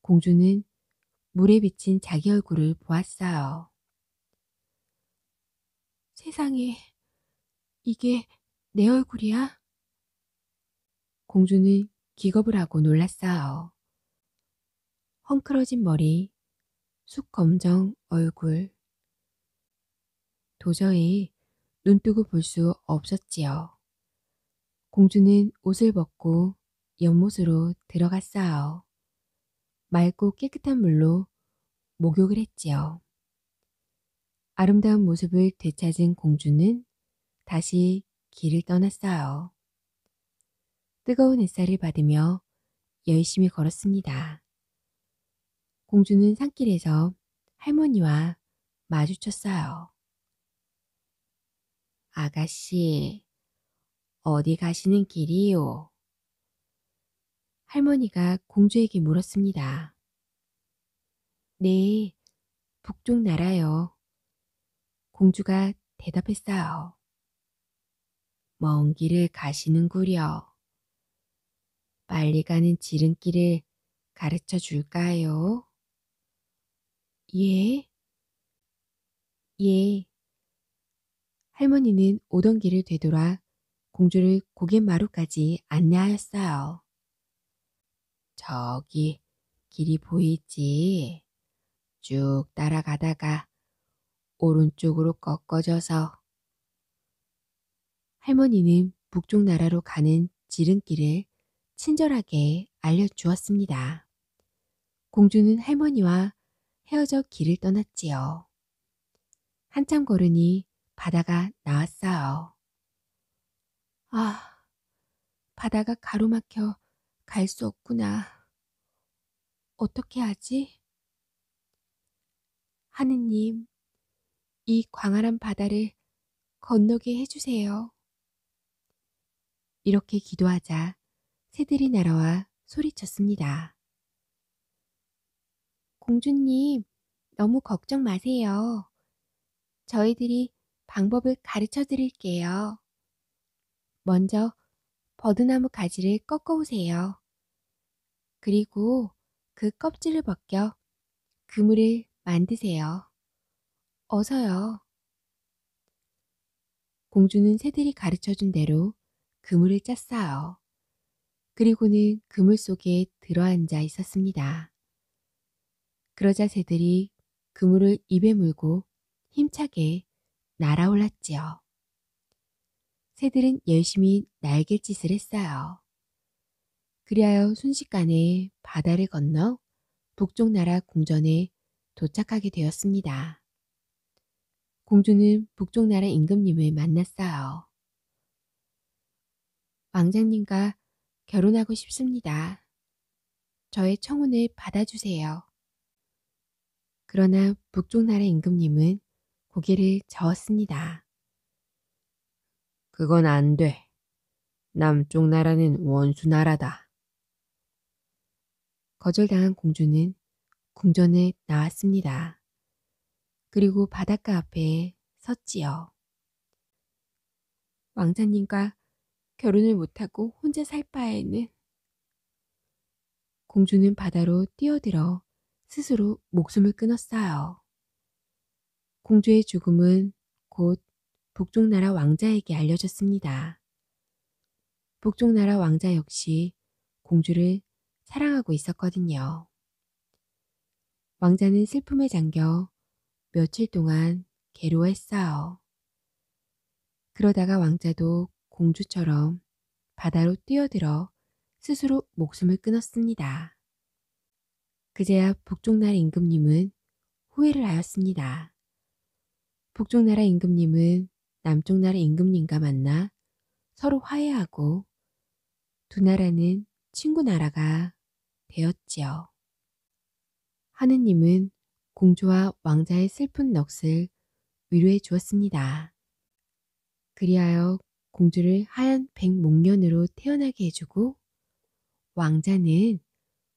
공주는 물에 비친 자기 얼굴을 보았어요. 세상에, 이게 내 얼굴이야? 공주는 기겁을 하고 놀랐어요. 헝클어진 머리, 쑥 검정 얼굴. 도저히 눈뜨고 볼 수 없었지요. 공주는 옷을 벗고 연못으로 들어갔어요. 맑고 깨끗한 물로 목욕을 했지요. 아름다운 모습을 되찾은 공주는 다시 길을 떠났어요. 뜨거운 햇살을 받으며 열심히 걸었습니다. 공주는 산길에서 할머니와 마주쳤어요. 아가씨, 어디 가시는 길이요? 할머니가 공주에게 물었습니다. 네, 북쪽 나라요. 공주가 대답했어요. 먼 길을 가시는구려. 빨리 가는 지름길을 가르쳐 줄까요? 예. 예, 할머니는 오던 길을 되돌아 공주를 고갯마루까지 안내하였어요. 저기 길이 보이지? 쭉 따라가다가 오른쪽으로 꺾어져서 할머니는 북쪽 나라로 가는 지름길을 친절하게 알려주었습니다. 공주는 할머니와 헤어져 길을 떠났지요. 한참 걸으니 바다가 나왔어요. 아, 바다가 가로막혀 갈 수 없구나. 어떻게 하지? 하느님, 이 광활한 바다를 건너게 해주세요. 이렇게 기도하자 새들이 날아와 소리쳤습니다. 공주님, 너무 걱정 마세요. 저희들이 방법을 가르쳐 드릴게요. 먼저 버드나무 가지를 꺾어 오세요. 그리고 그 껍질을 벗겨 그물을 만드세요. 어서요. 공주는 새들이 가르쳐준 대로 그물을 짰어요. 그리고는 그물 속에 들어앉아 있었습니다. 그러자 새들이 그물을 입에 물고 힘차게 날아올랐지요. 새들은 열심히 날갯짓을 했어요. 그리하여 순식간에 바다를 건너 북쪽 나라 궁전에 도착하게 되었습니다. 공주는 북쪽 나라 임금님을 만났어요. 왕자님과 결혼하고 싶습니다. 저의 청혼을 받아주세요. 그러나 북쪽 나라 임금님은 고개를 저었습니다. 그건 안 돼. 남쪽 나라는 원수 나라다. 거절당한 공주는 궁전에 나왔습니다. 그리고 바닷가 앞에 섰지요. 왕자님과 결혼을 못하고 혼자 살 바에는 공주는 바다로 뛰어들어 스스로 목숨을 끊었어요. 공주의 죽음은 곧 북쪽 나라 왕자에게 알려졌습니다. 북쪽 나라 왕자 역시 공주를 사랑하고 있었거든요. 왕자는 슬픔에 잠겨 며칠 동안 괴로워했어요. 그러다가 왕자도 공주처럼 바다로 뛰어들어 스스로 목숨을 끊었습니다. 그제야 북쪽 날 임금님은 후회를 하였습니다. 북쪽 나라 임금님은 남쪽 나라 임금님과 만나 서로 화해하고 두 나라는 친구 나라가 되었지요. 하느님은 공주와 왕자의 슬픈 넋을 위로해 주었습니다. 그리하여 공주를 하얀 백목년으로 태어나게 해주고 왕자는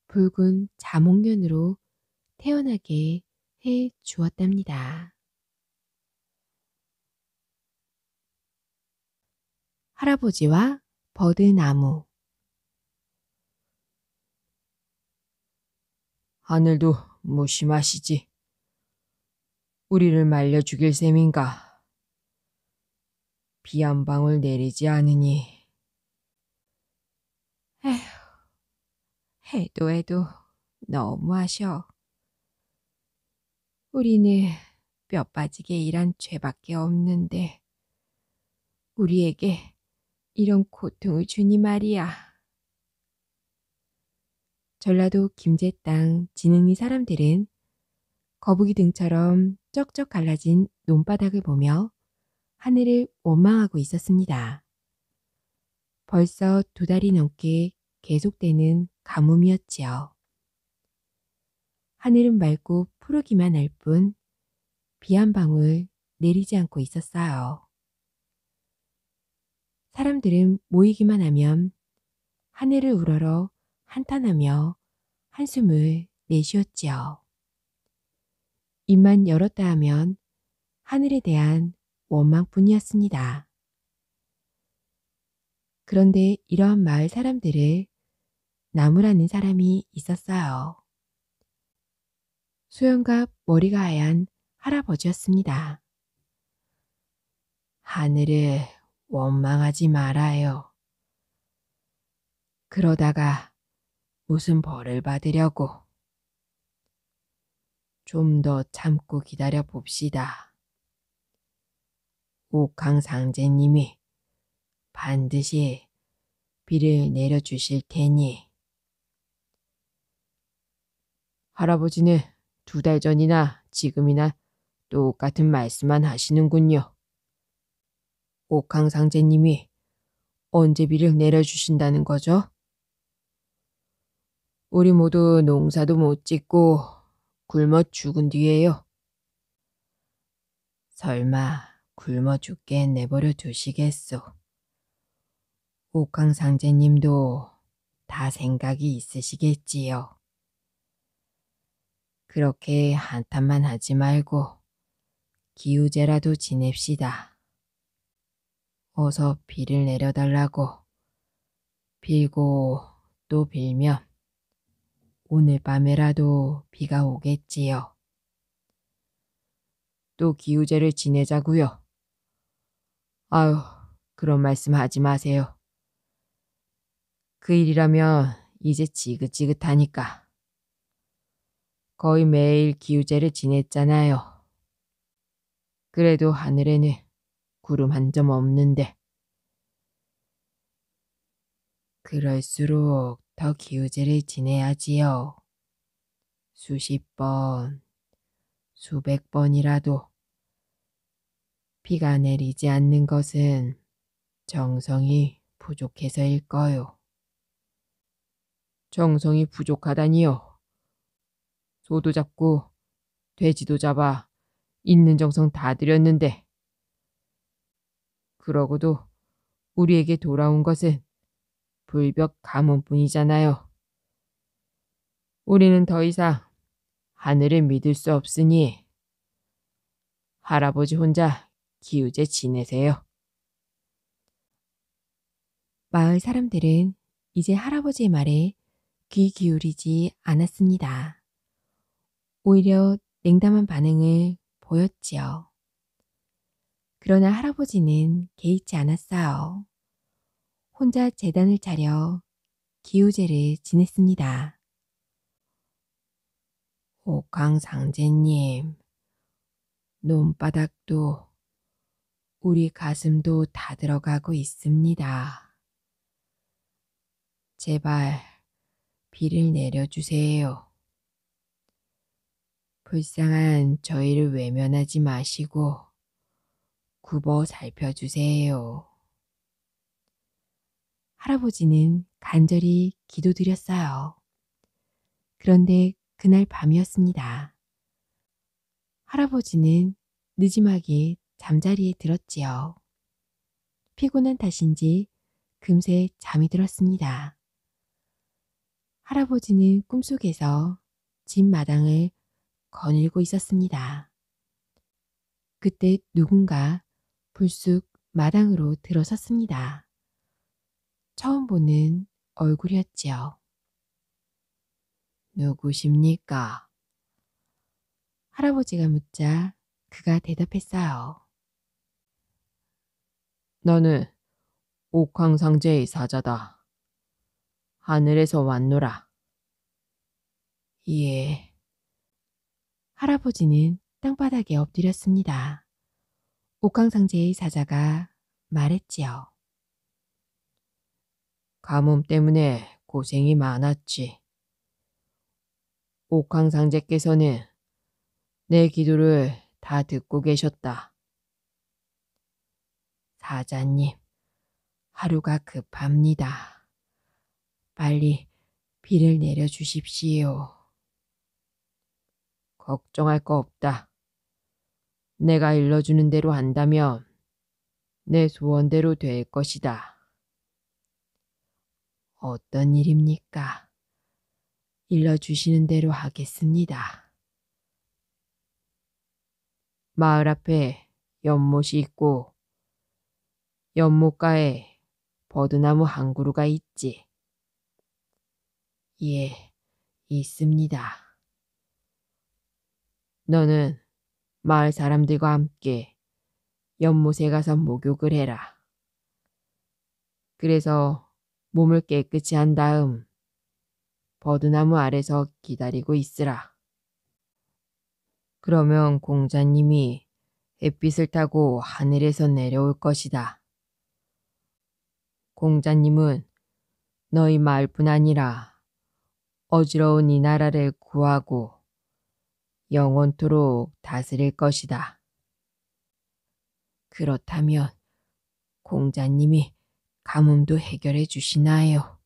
붉은 자목년으로 태어나게 해 주었답니다. 할아버지와 버드나무 하늘도 무심하시지. 우리를 말려 죽일 셈인가. 비 한 방울 내리지 않으니. 에휴, 해도 해도 너무하셔. 우리는 뼈 빠지게 일한 죄밖에 없는데 우리에게 이런 고통을 주니 말이야. 전라도 김제 땅지능리 사람들은 거북이 등처럼 쩍쩍 갈라진 논바닥을 보며 하늘을 원망하고 있었습니다. 벌써 두 달이 넘게 계속되는 가뭄이었지요. 하늘은 맑고 푸르기만 할 뿐 비 한 방울 내리지 않고 있었어요. 사람들은 모이기만 하면 하늘을 우러러 한탄하며 한숨을 내쉬었지요. 입만 열었다 하면 하늘에 대한 원망뿐이었습니다. 그런데 이러한 마을 사람들을 나무라는 사람이 있었어요. 수염과 머리가 하얀 할아버지였습니다. 하늘을 원망하지 말아요. 그러다가 무슨 벌을 받으려고. 좀 더 참고 기다려 봅시다. 옥강 상제님이 반드시 비를 내려주실 테니. 할아버지는 두 달 전이나 지금이나 똑같은 말씀만 하시는군요. 옥황상제님이 언제비를 내려주신다는 거죠? 우리 모두 농사도 못 짓고 굶어 죽은 뒤에요. 설마 굶어 죽게 내버려 두시겠소. 옥황상제님도 다 생각이 있으시겠지요. 그렇게 한탄만 하지 말고 기우제라도 지냅시다. 어서 비를 내려달라고. 빌고 또 빌면 오늘 밤에라도 비가 오겠지요. 또 기우제를 지내자구요 아유, 그런 말씀 하지 마세요. 그 일이라면 이제 지긋지긋하니까. 거의 매일 기우제를 지냈잖아요. 그래도 하늘에는 구름 한 점 없는데. 그럴수록 더 기우제를 지내야지요. 수십 번, 수백 번이라도 비가 내리지 않는 것은 정성이 부족해서일 거요. 정성이 부족하다니요. 소도 잡고 돼지도 잡아 있는 정성 다 들였는데 그러고도 우리에게 돌아온 것은 불벽 가문뿐이잖아요. 우리는 더 이상 하늘을 믿을 수 없으니 할아버지 혼자 기우제 지내세요. 마을 사람들은 이제 할아버지의 말에 귀 기울이지 않았습니다. 오히려 냉담한 반응을 보였지요. 그러나 할아버지는 개의치 않았어요. 혼자 재단을 차려 기우제를 지냈습니다. 옥강상제님 논바닥도 우리 가슴도 다 들어가고 있습니다. 제발 비를 내려주세요. 불쌍한 저희를 외면하지 마시고 굽어 살펴주세요. 할아버지는 간절히 기도드렸어요. 그런데 그날 밤이었습니다. 할아버지는 늦지막이 잠자리에 들었지요. 피곤한 탓인지 금세 잠이 들었습니다. 할아버지는 꿈속에서 집 마당을 거닐고 있었습니다. 그때 누군가 불쑥 마당으로 들어섰습니다. 처음 보는 얼굴이었지요. 누구십니까? 할아버지가 묻자 그가 대답했어요. 너는 옥황상제의 사자다. 하늘에서 왔노라. 예. 할아버지는 땅바닥에 엎드렸습니다. 옥황상제의 사자가 말했지요. 가뭄 때문에 고생이 많았지. 옥황상제께서는 내 기도를 다 듣고 계셨다. 사자님, 하루가 급합니다. 빨리 비를 내려주십시오. 걱정할 거 없다. 내가 일러주는 대로 한다면 내 소원대로 될 것이다. 어떤 일입니까? 일러주시는 대로 하겠습니다. 마을 앞에 연못이 있고 연못가에 버드나무 한 그루가 있지. 예, 있습니다. 너는 마을 사람들과 함께 연못에 가서 목욕을 해라. 그래서 몸을 깨끗이 한 다음 버드나무 아래서 기다리고 있으라. 그러면 공자님이 햇빛을 타고 하늘에서 내려올 것이다. 공자님은 너희 마을뿐 아니라 어지러운 이 나라를 구하고 영원토록 다스릴 것이다. 그렇다면 공자님이 가뭄도 해결해 주시나요?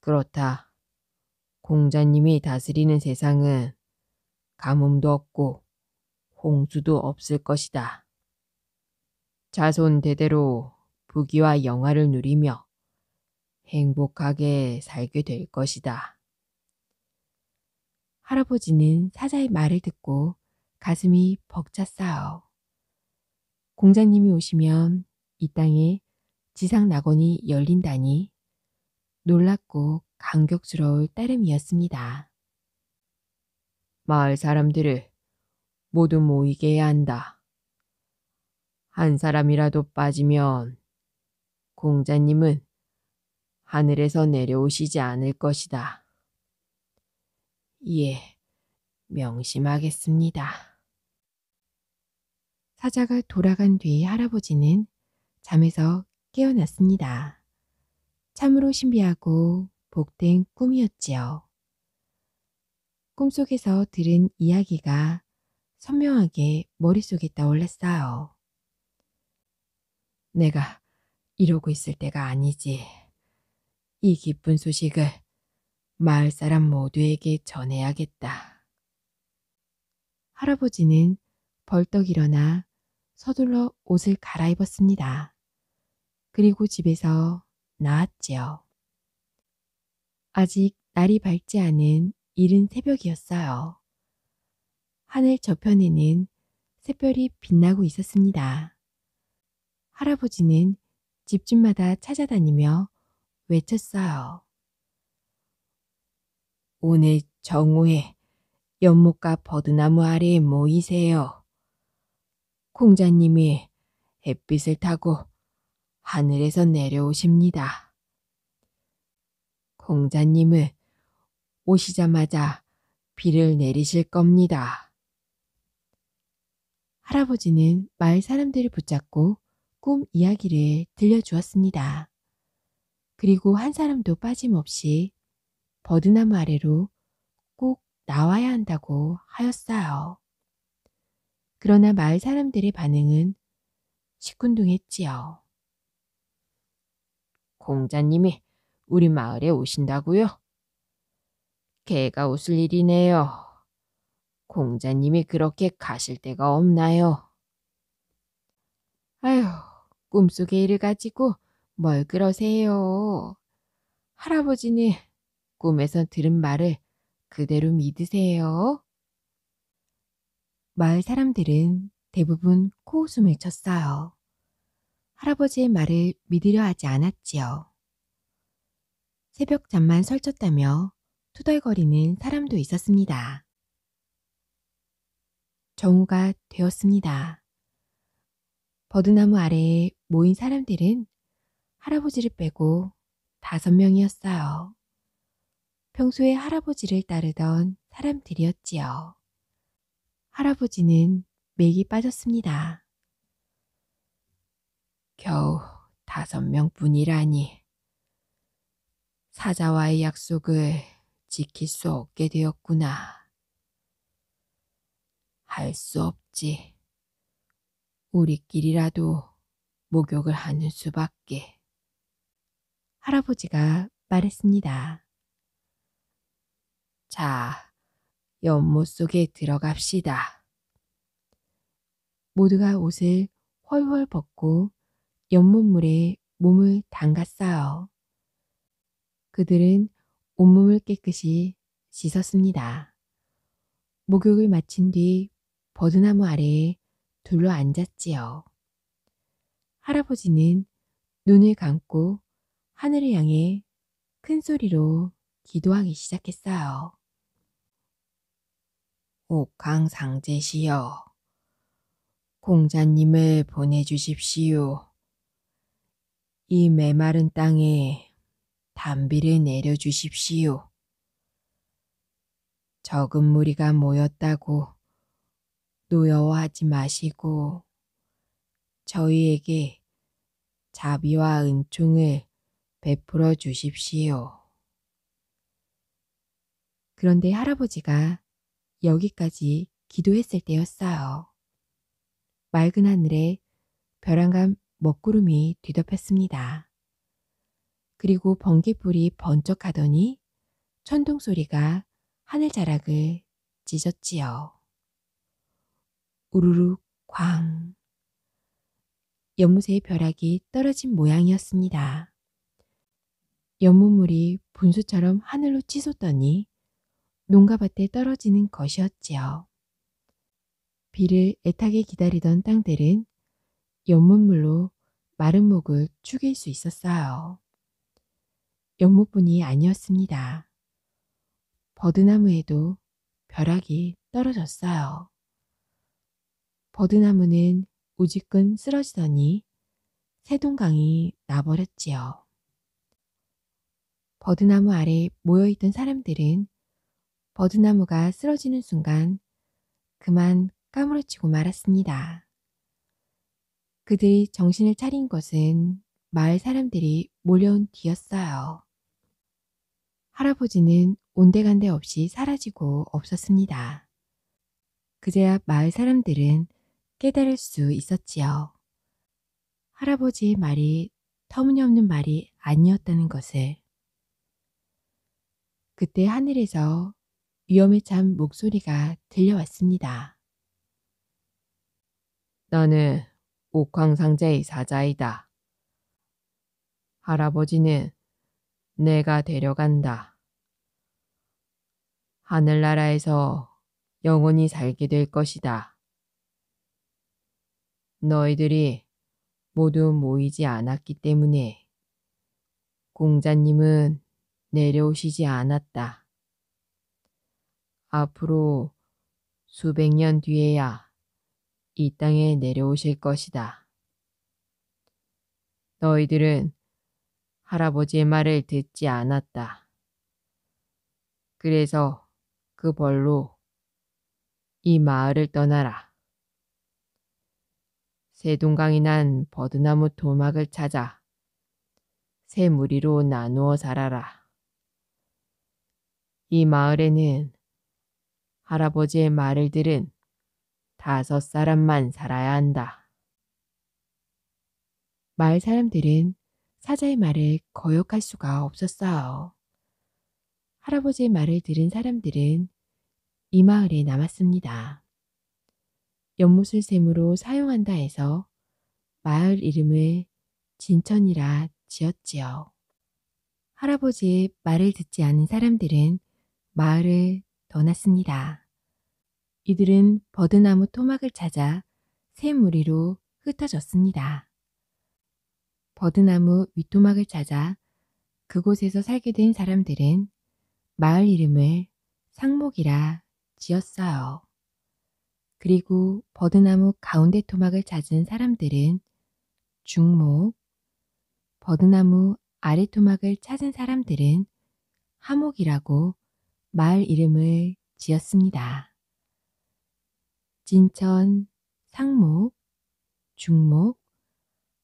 그렇다. 공자님이 다스리는 세상은 가뭄도 없고 홍수도 없을 것이다. 자손 대대로 부귀와 영화를 누리며 행복하게 살게 될 것이다. 할아버지는 사자의 말을 듣고 가슴이 벅차 싸어. 공장님이 오시면 이 땅에 지상 낙원이 열린다니 놀랍고 감격스러울 따름이었습니다. 마을 사람들을 모두 모이게 해야 한다. 한 사람이라도 빠지면 공자님은 하늘에서 내려오시지 않을 것이다. 예, 명심하겠습니다. 사자가 돌아간 뒤 할아버지는 잠에서 깨어났습니다. 참으로 신비하고 복된 꿈이었지요. 꿈속에서 들은 이야기가 선명하게 머릿속에 떠올랐어요. 내가 이러고 있을 때가 아니지. 이 기쁜 소식을 마을 사람 모두에게 전해야겠다. 할아버지는 벌떡 일어나 서둘러 옷을 갈아입었습니다. 그리고 집에서 나왔지요. 아직 날이 밝지 않은 이른 새벽이었어요. 하늘 저편에는 새별이 빛나고 있었습니다. 할아버지는 집집마다 찾아다니며 외쳤어요. 오늘 정오에 연못과 버드나무 아래에 모이세요. 공자님이 햇빛을 타고 하늘에서 내려오십니다. 공자님은 오시자마자 비를 내리실 겁니다. 할아버지는 마을 사람들을 붙잡고 꿈 이야기를 들려주었습니다. 그리고 한 사람도 빠짐없이 버드나무 아래로 꼭 나와야 한다고 하였어요. 그러나 마을 사람들의 반응은 시큰둥했지요. 공자님이 우리 마을에 오신다고요? 개가 웃을 일이네요. 공자님이 그렇게 가실 데가 없나요? 아휴, 꿈속에 일을 가지고 뭘 그러세요. 할아버지는 꿈에서 들은 말을 그대로 믿으세요. 마을 사람들은 대부분 코웃음을 쳤어요. 할아버지의 말을 믿으려 하지 않았지요. 새벽 잠만 설쳤다며 투덜거리는 사람도 있었습니다. 정우가 되었습니다. 버드나무 아래에 모인 사람들은 할아버지를 빼고 다섯 명이었어요. 평소에 할아버지를 따르던 사람들이었지요. 할아버지는 맥이 빠졌습니다. 겨우 다섯 명뿐이라니. 사자와의 약속을 지킬 수 없게 되었구나. 할 수 없지. 우리끼리라도 목욕을 하는 수밖에. 할아버지가 말했습니다. 자, 연못 속에 들어갑시다. 모두가 옷을 훨훨 벗고 연못물에 몸을 담갔어요. 그들은 온몸을 깨끗이 씻었습니다. 목욕을 마친 뒤 버드나무 아래에 둘러 앉았지요. 할아버지는 눈을 감고 하늘을 향해 큰 소리로 기도하기 시작했어요. 옥강상제시여 공자님을 보내주십시오. 이 메마른 땅에 담비를 내려주십시오. 적은 무리가 모였다고 노여워하지 마시고 저희에게 자비와 은총을 베풀어 주십시오. 그런데 할아버지가 여기까지 기도했을 때였어요. 맑은 하늘에 벼랑간 먹구름이 뒤덮였습니다. 그리고 번개불이 번쩍하더니 천둥 소리가 하늘 자락을 찢었지요. 우르르 광. 연못의 벼락이 떨어진 모양이었습니다. 연못물이 분수처럼 하늘로 치솟더니 농가밭에 떨어지는 것이었지요. 비를 애타게 기다리던 땅들은 연못물로 마른 목을 축일 수 있었어요. 연못뿐이 아니었습니다. 버드나무에도 벼락이 떨어졌어요. 버드나무는 우직끈 쓰러지더니 새동강이 나버렸지요. 버드나무 아래 모여있던 사람들은 버드나무가 쓰러지는 순간 그만 까무러치고 말았습니다. 그들이 정신을 차린 것은 마을 사람들이 몰려온 뒤였어요. 할아버지는 온데간데 없이 사라지고 없었습니다. 그제야 마을 사람들은 깨달을 수 있었지요. 할아버지의 말이 터무니없는 말이 아니었다는 것을. 그때 하늘에서 위험에 잠 목소리가 들려왔습니다. 나는 옥황상제의 사자이다. 할아버지는 내가 데려간다. 하늘나라에서 영원히 살게 될 것이다. 너희들이 모두 모이지 않았기 때문에 공자님은 내려오시지 않았다. 앞으로 수백 년 뒤에야 이 땅에 내려오실 것이다. 너희들은 할아버지의 말을 듣지 않았다. 그래서 그 벌로 이 마을을 떠나라. 새동강이 난 버드나무 도막을 찾아 새 무리로 나누어 살아라. 이 마을에는 할아버지의 말을 들은 다섯 사람만 살아야 한다. 마을 사람들은 사자의 말을 거역할 수가 없었어요. 할아버지의 말을 들은 사람들은 이 마을에 남았습니다. 연못을 샘으로 사용한다 해서 마을 이름을 진천이라 지었지요. 할아버지의 말을 듣지 않은 사람들은 마을을 더났습니다 이들은 버드나무 토막을 찾아 새 무리로 흩어졌습니다. 버드나무 윗토막을 찾아 그곳에서 살게 된 사람들은 마을 이름을 상목이라 지었어요. 그리고 버드나무 가운데 토막을 찾은 사람들은 중목, 버드나무 아래 토막을 찾은 사람들은 하목이라고 마을 이름을 지었습니다. 진천, 상목, 중목,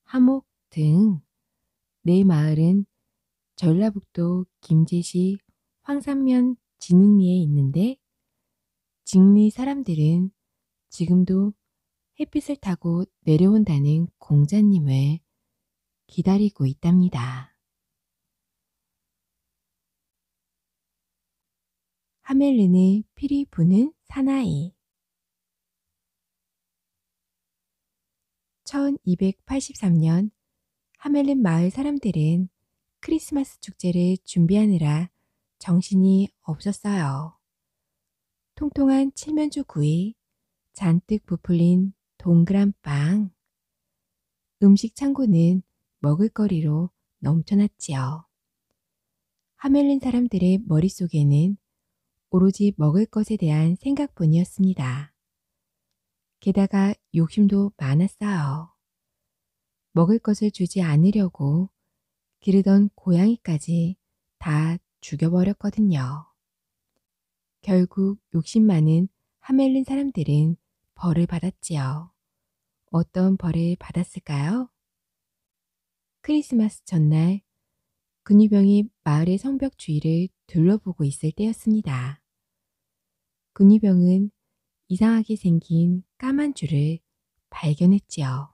하목 등네 마을은 전라북도 김제시 황산면 진흥리에 있는데 직리 사람들은 지금도 햇빛을 타고 내려온다는 공자님을 기다리고 있답니다. 하멜른의 피리 부는 사나이 1283년 하멜른 마을 사람들은 크리스마스 축제를 준비하느라 정신이 없었어요. 통통한 칠면조 구이, 잔뜩 부풀린 동그란 빵. 음식 창고는 먹을거리로 넘쳐났지요. 하멜린 사람들의 머릿속에는 오로지 먹을 것에 대한 생각뿐이었습니다. 게다가 욕심도 많았어요. 먹을 것을 주지 않으려고 기르던 고양이까지 다 죽여버렸거든요. 결국 욕심 많은 하멜린 사람들은 벌을 받았지요. 어떤 벌을 받았을까요? 크리스마스 전날 근위병이 마을의 성벽 주위를 둘러보고 있을 때였습니다. 근위병은 이상하게 생긴 까만 줄을 발견했지요.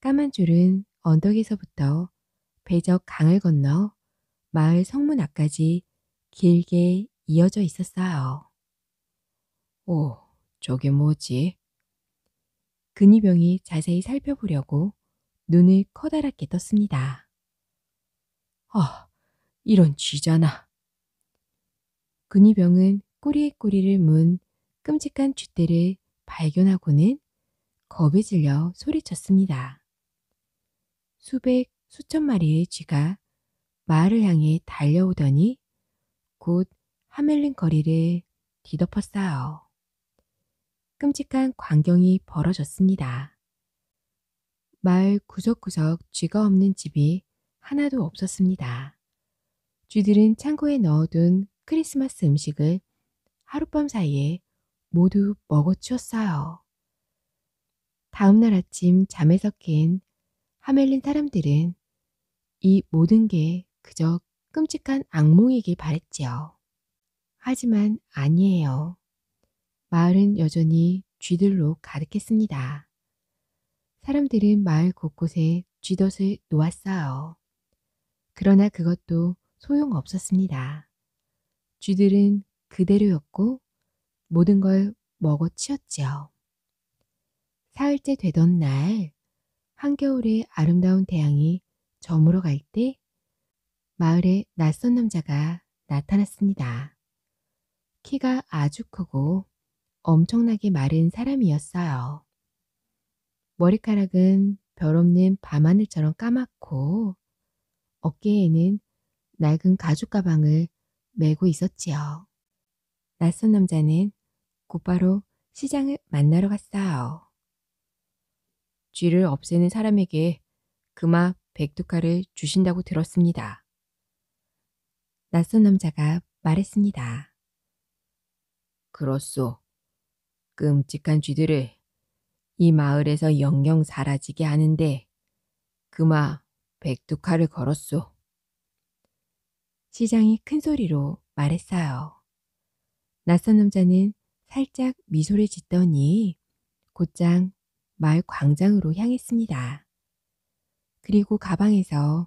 까만 줄은 언덕에서부터 배적 강을 건너 마을 성문 앞까지 길게 이어져 있었어요. 오, 저게 뭐지? 근위병이 자세히 살펴보려고 눈을 커다랗게 떴습니다. 아, 이런 쥐잖아. 근위병은 꼬리에 꼬리를 문 끔찍한 쥐떼를 발견하고는 겁에 질려 소리쳤습니다. 수백, 수천 마리의 쥐가 마을을 향해 달려오더니 곧 하멜린 거리를 뒤덮어 싸요. 끔찍한 광경이 벌어졌습니다. 마을 구석구석 쥐가 없는 집이 하나도 없었습니다. 쥐들은 창고에 넣어둔 크리스마스 음식을 하룻밤 사이에 모두 먹어치웠어요. 다음날 아침 잠에서 깬 하멜린 사람들은 이 모든 게 그저 끔찍한 악몽이길 바랬지요. 하지만 아니에요. 마을은 여전히 쥐들로 가득했습니다. 사람들은 마을 곳곳에 쥐덫을 놓았어요. 그러나 그것도 소용없었습니다. 쥐들은 그대로였고 모든 걸 먹어치웠지요. 사흘째 되던 날한겨울에 아름다운 태양이 저물어 갈 때 마을에 낯선 남자가 나타났습니다. 키가 아주 크고 엄청나게 마른 사람이었어요. 머리카락은 별없는 밤하늘처럼 까맣고 어깨에는 낡은 가죽 가방을 메고 있었지요. 낯선 남자는 곧바로 시장을 만나러 갔어요. 쥐를 없애는 사람에게 금화 백두카를 주신다고 들었습니다. 낯선 남자가 말했습니다. 그렇소. 끔찍한 쥐들을 이 마을에서 영영 사라지게 하는데 금화 백두카를 걸었소. 시장이 큰 소리로 말했어요. 낯선 남자는 살짝 미소를 짓더니 곧장 마을 광장으로 향했습니다. 그리고 가방에서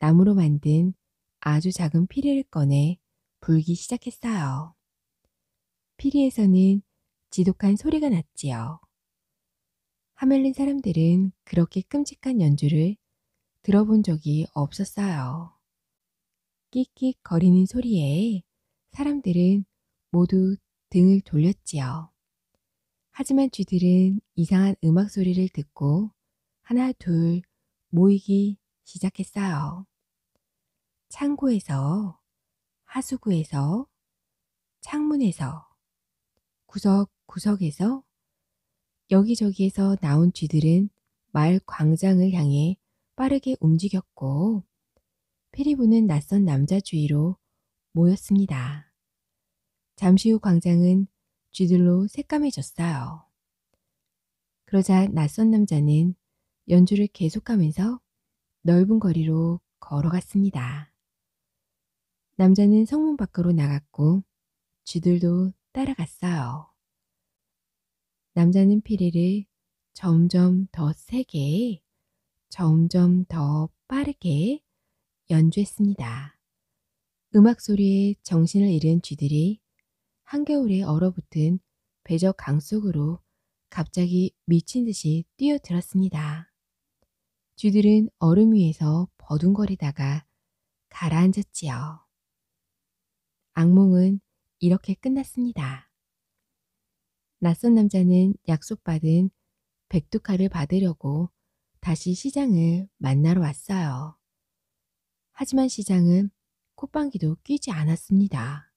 나무로 만든 아주 작은 피리를 꺼내 불기 시작했어요. 피리에서는 지독한 소리가 났지요. 하멜린 사람들은 그렇게 끔찍한 연주를 들어본 적이 없었어요. 끽끽 거리는 소리에 사람들은 모두 등을 돌렸지요. 하지만 쥐들은 이상한 음악 소리를 듣고 하나 둘 모이기 시작했어요. 창고에서, 하수구에서, 창문에서, 구석구석에서, 여기저기에서 나온 쥐들은 마을 광장을 향해 빠르게 움직였고, 피리부는 낯선 남자 주위로 모였습니다. 잠시 후 광장은 쥐들로 새까매졌어요. 그러자 낯선 남자는 연주를 계속하면서 넓은 거리로 걸어갔습니다. 남자는 성문 밖으로 나갔고 쥐들도 따라갔어요. 남자는 피리를 점점 더 세게, 점점 더 빠르게 연주했습니다. 음악 소리에 정신을 잃은 쥐들이 한겨울에 얼어붙은 배적 강 속으로 갑자기 미친 듯이 뛰어들었습니다. 쥐들은 얼음 위에서 버둥거리다가 가라앉았지요. 악몽은 이렇게 끝났습니다. 낯선 남자는 약속받은 백두카를 받으려고 다시 시장을 만나러 왔어요. 하지만 시장은 콧방귀도 끼지 않았습니다.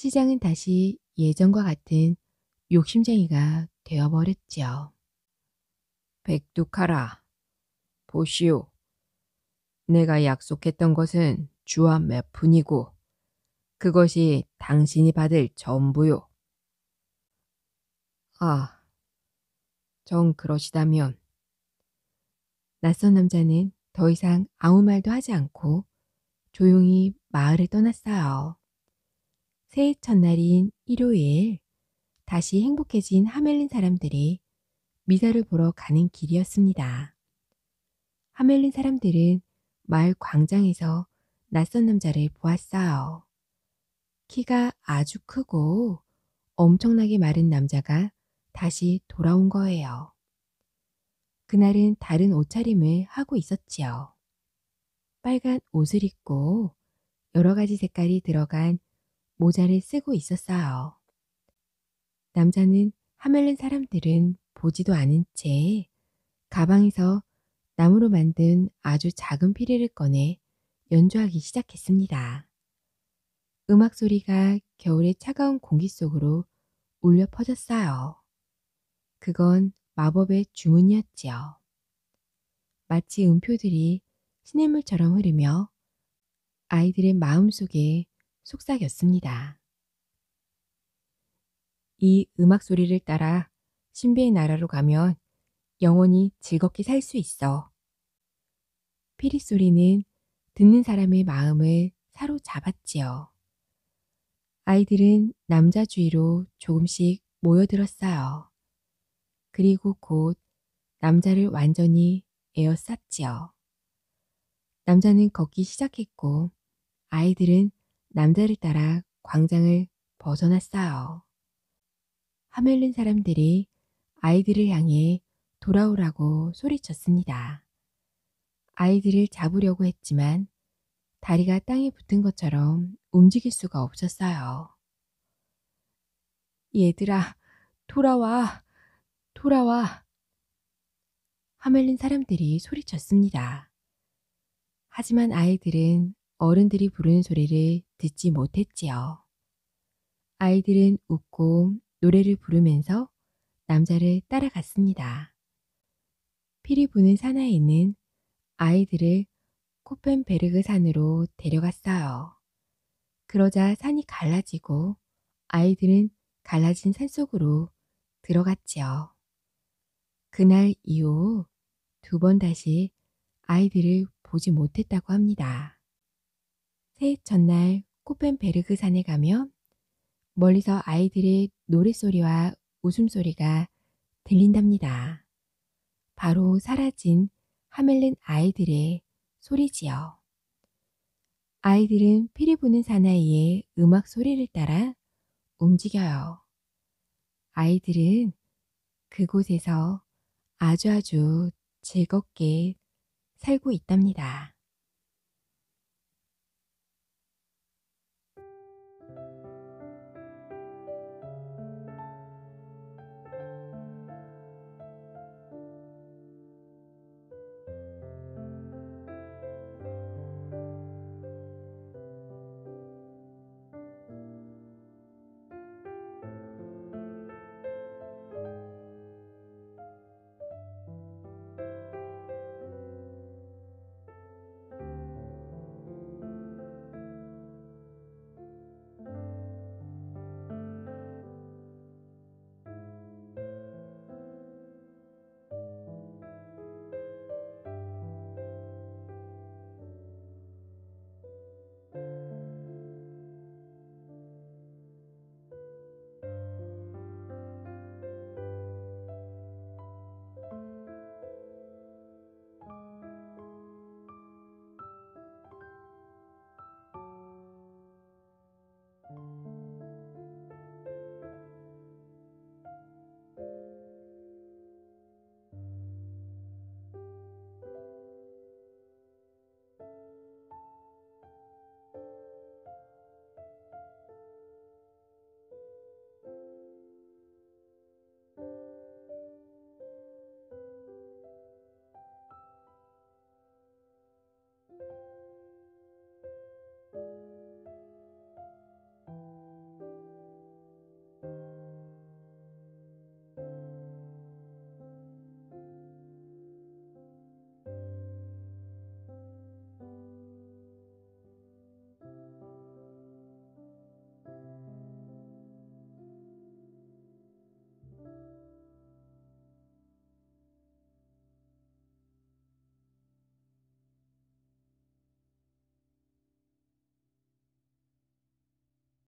시장은 다시 예전과 같은 욕심쟁이가 되어버렸지요. 백두카라, 보시오. 내가 약속했던 것은 주와 몇 푼이고 그것이 당신이 받을 전부요. 아, 정 그러시다면. 낯선 남자는 더 이상 아무 말도 하지 않고 조용히 마을을 떠났어요. 새해 첫날인 일요일 다시 행복해진 하멜린 사람들이 미사를 보러 가는 길이었습니다. 하멜린 사람들은 마을 광장에서 낯선 남자를 보았어요. 키가 아주 크고 엄청나게 마른 남자가 다시 돌아온 거예요. 그날은 다른 옷차림을 하고 있었지요. 빨간 옷을 입고 여러 가지 색깔이 들어간 모자를 쓰고 있었어요. 남자는 하멜른 사람들은 보지도 않은 채 가방에서 나무로 만든 아주 작은 피리를 꺼내 연주하기 시작했습니다. 음악 소리가 겨울의 차가운 공기 속으로 울려 퍼졌어요. 그건 마법의 주문이었지요. 마치 음표들이 시냇물처럼 흐르며 아이들의 마음속에 속삭였습니다. 이 음악 소리를 따라 신비의 나라로 가면 영원히 즐겁게 살 수 있어. 피리 소리는 듣는 사람의 마음을 사로잡았지요. 아이들은 남자 주위로 조금씩 모여들었어요. 그리고 곧 남자를 완전히 에어쌌지요. 남자는 걷기 시작했고 아이들은 남자를 따라 광장을 벗어났어요. 하멜린 사람들이 아이들을 향해 돌아오라고 소리쳤습니다. 아이들을 잡으려고 했지만 다리가 땅에 붙은 것처럼 움직일 수가 없었어요. 얘들아, 돌아와, 돌아와. 하멜린 사람들이 소리쳤습니다. 하지만 아이들은 어른들이 부르는 소리를 듣지 못했지요. 아이들은 웃고 노래를 부르면서 남자를 따라갔습니다. 피리 부는 사나이는 아이들을 코펜베르그 산으로 데려갔어요. 그러자 산이 갈라지고 아이들은 갈라진 산 속으로 들어갔지요. 그날 이후 두 번 다시 아이들을 보지 못했다고 합니다. 새해 첫날 코펜베르그 산에 가면 멀리서 아이들의 노랫소리와 웃음소리가 들린답니다. 바로 사라진 하멜린 아이들의 소리지요. 아이들은 피리 부는 사나이의 음악 소리를 따라 움직여요. 아이들은 그곳에서 아주아주 아주 즐겁게 살고 있답니다.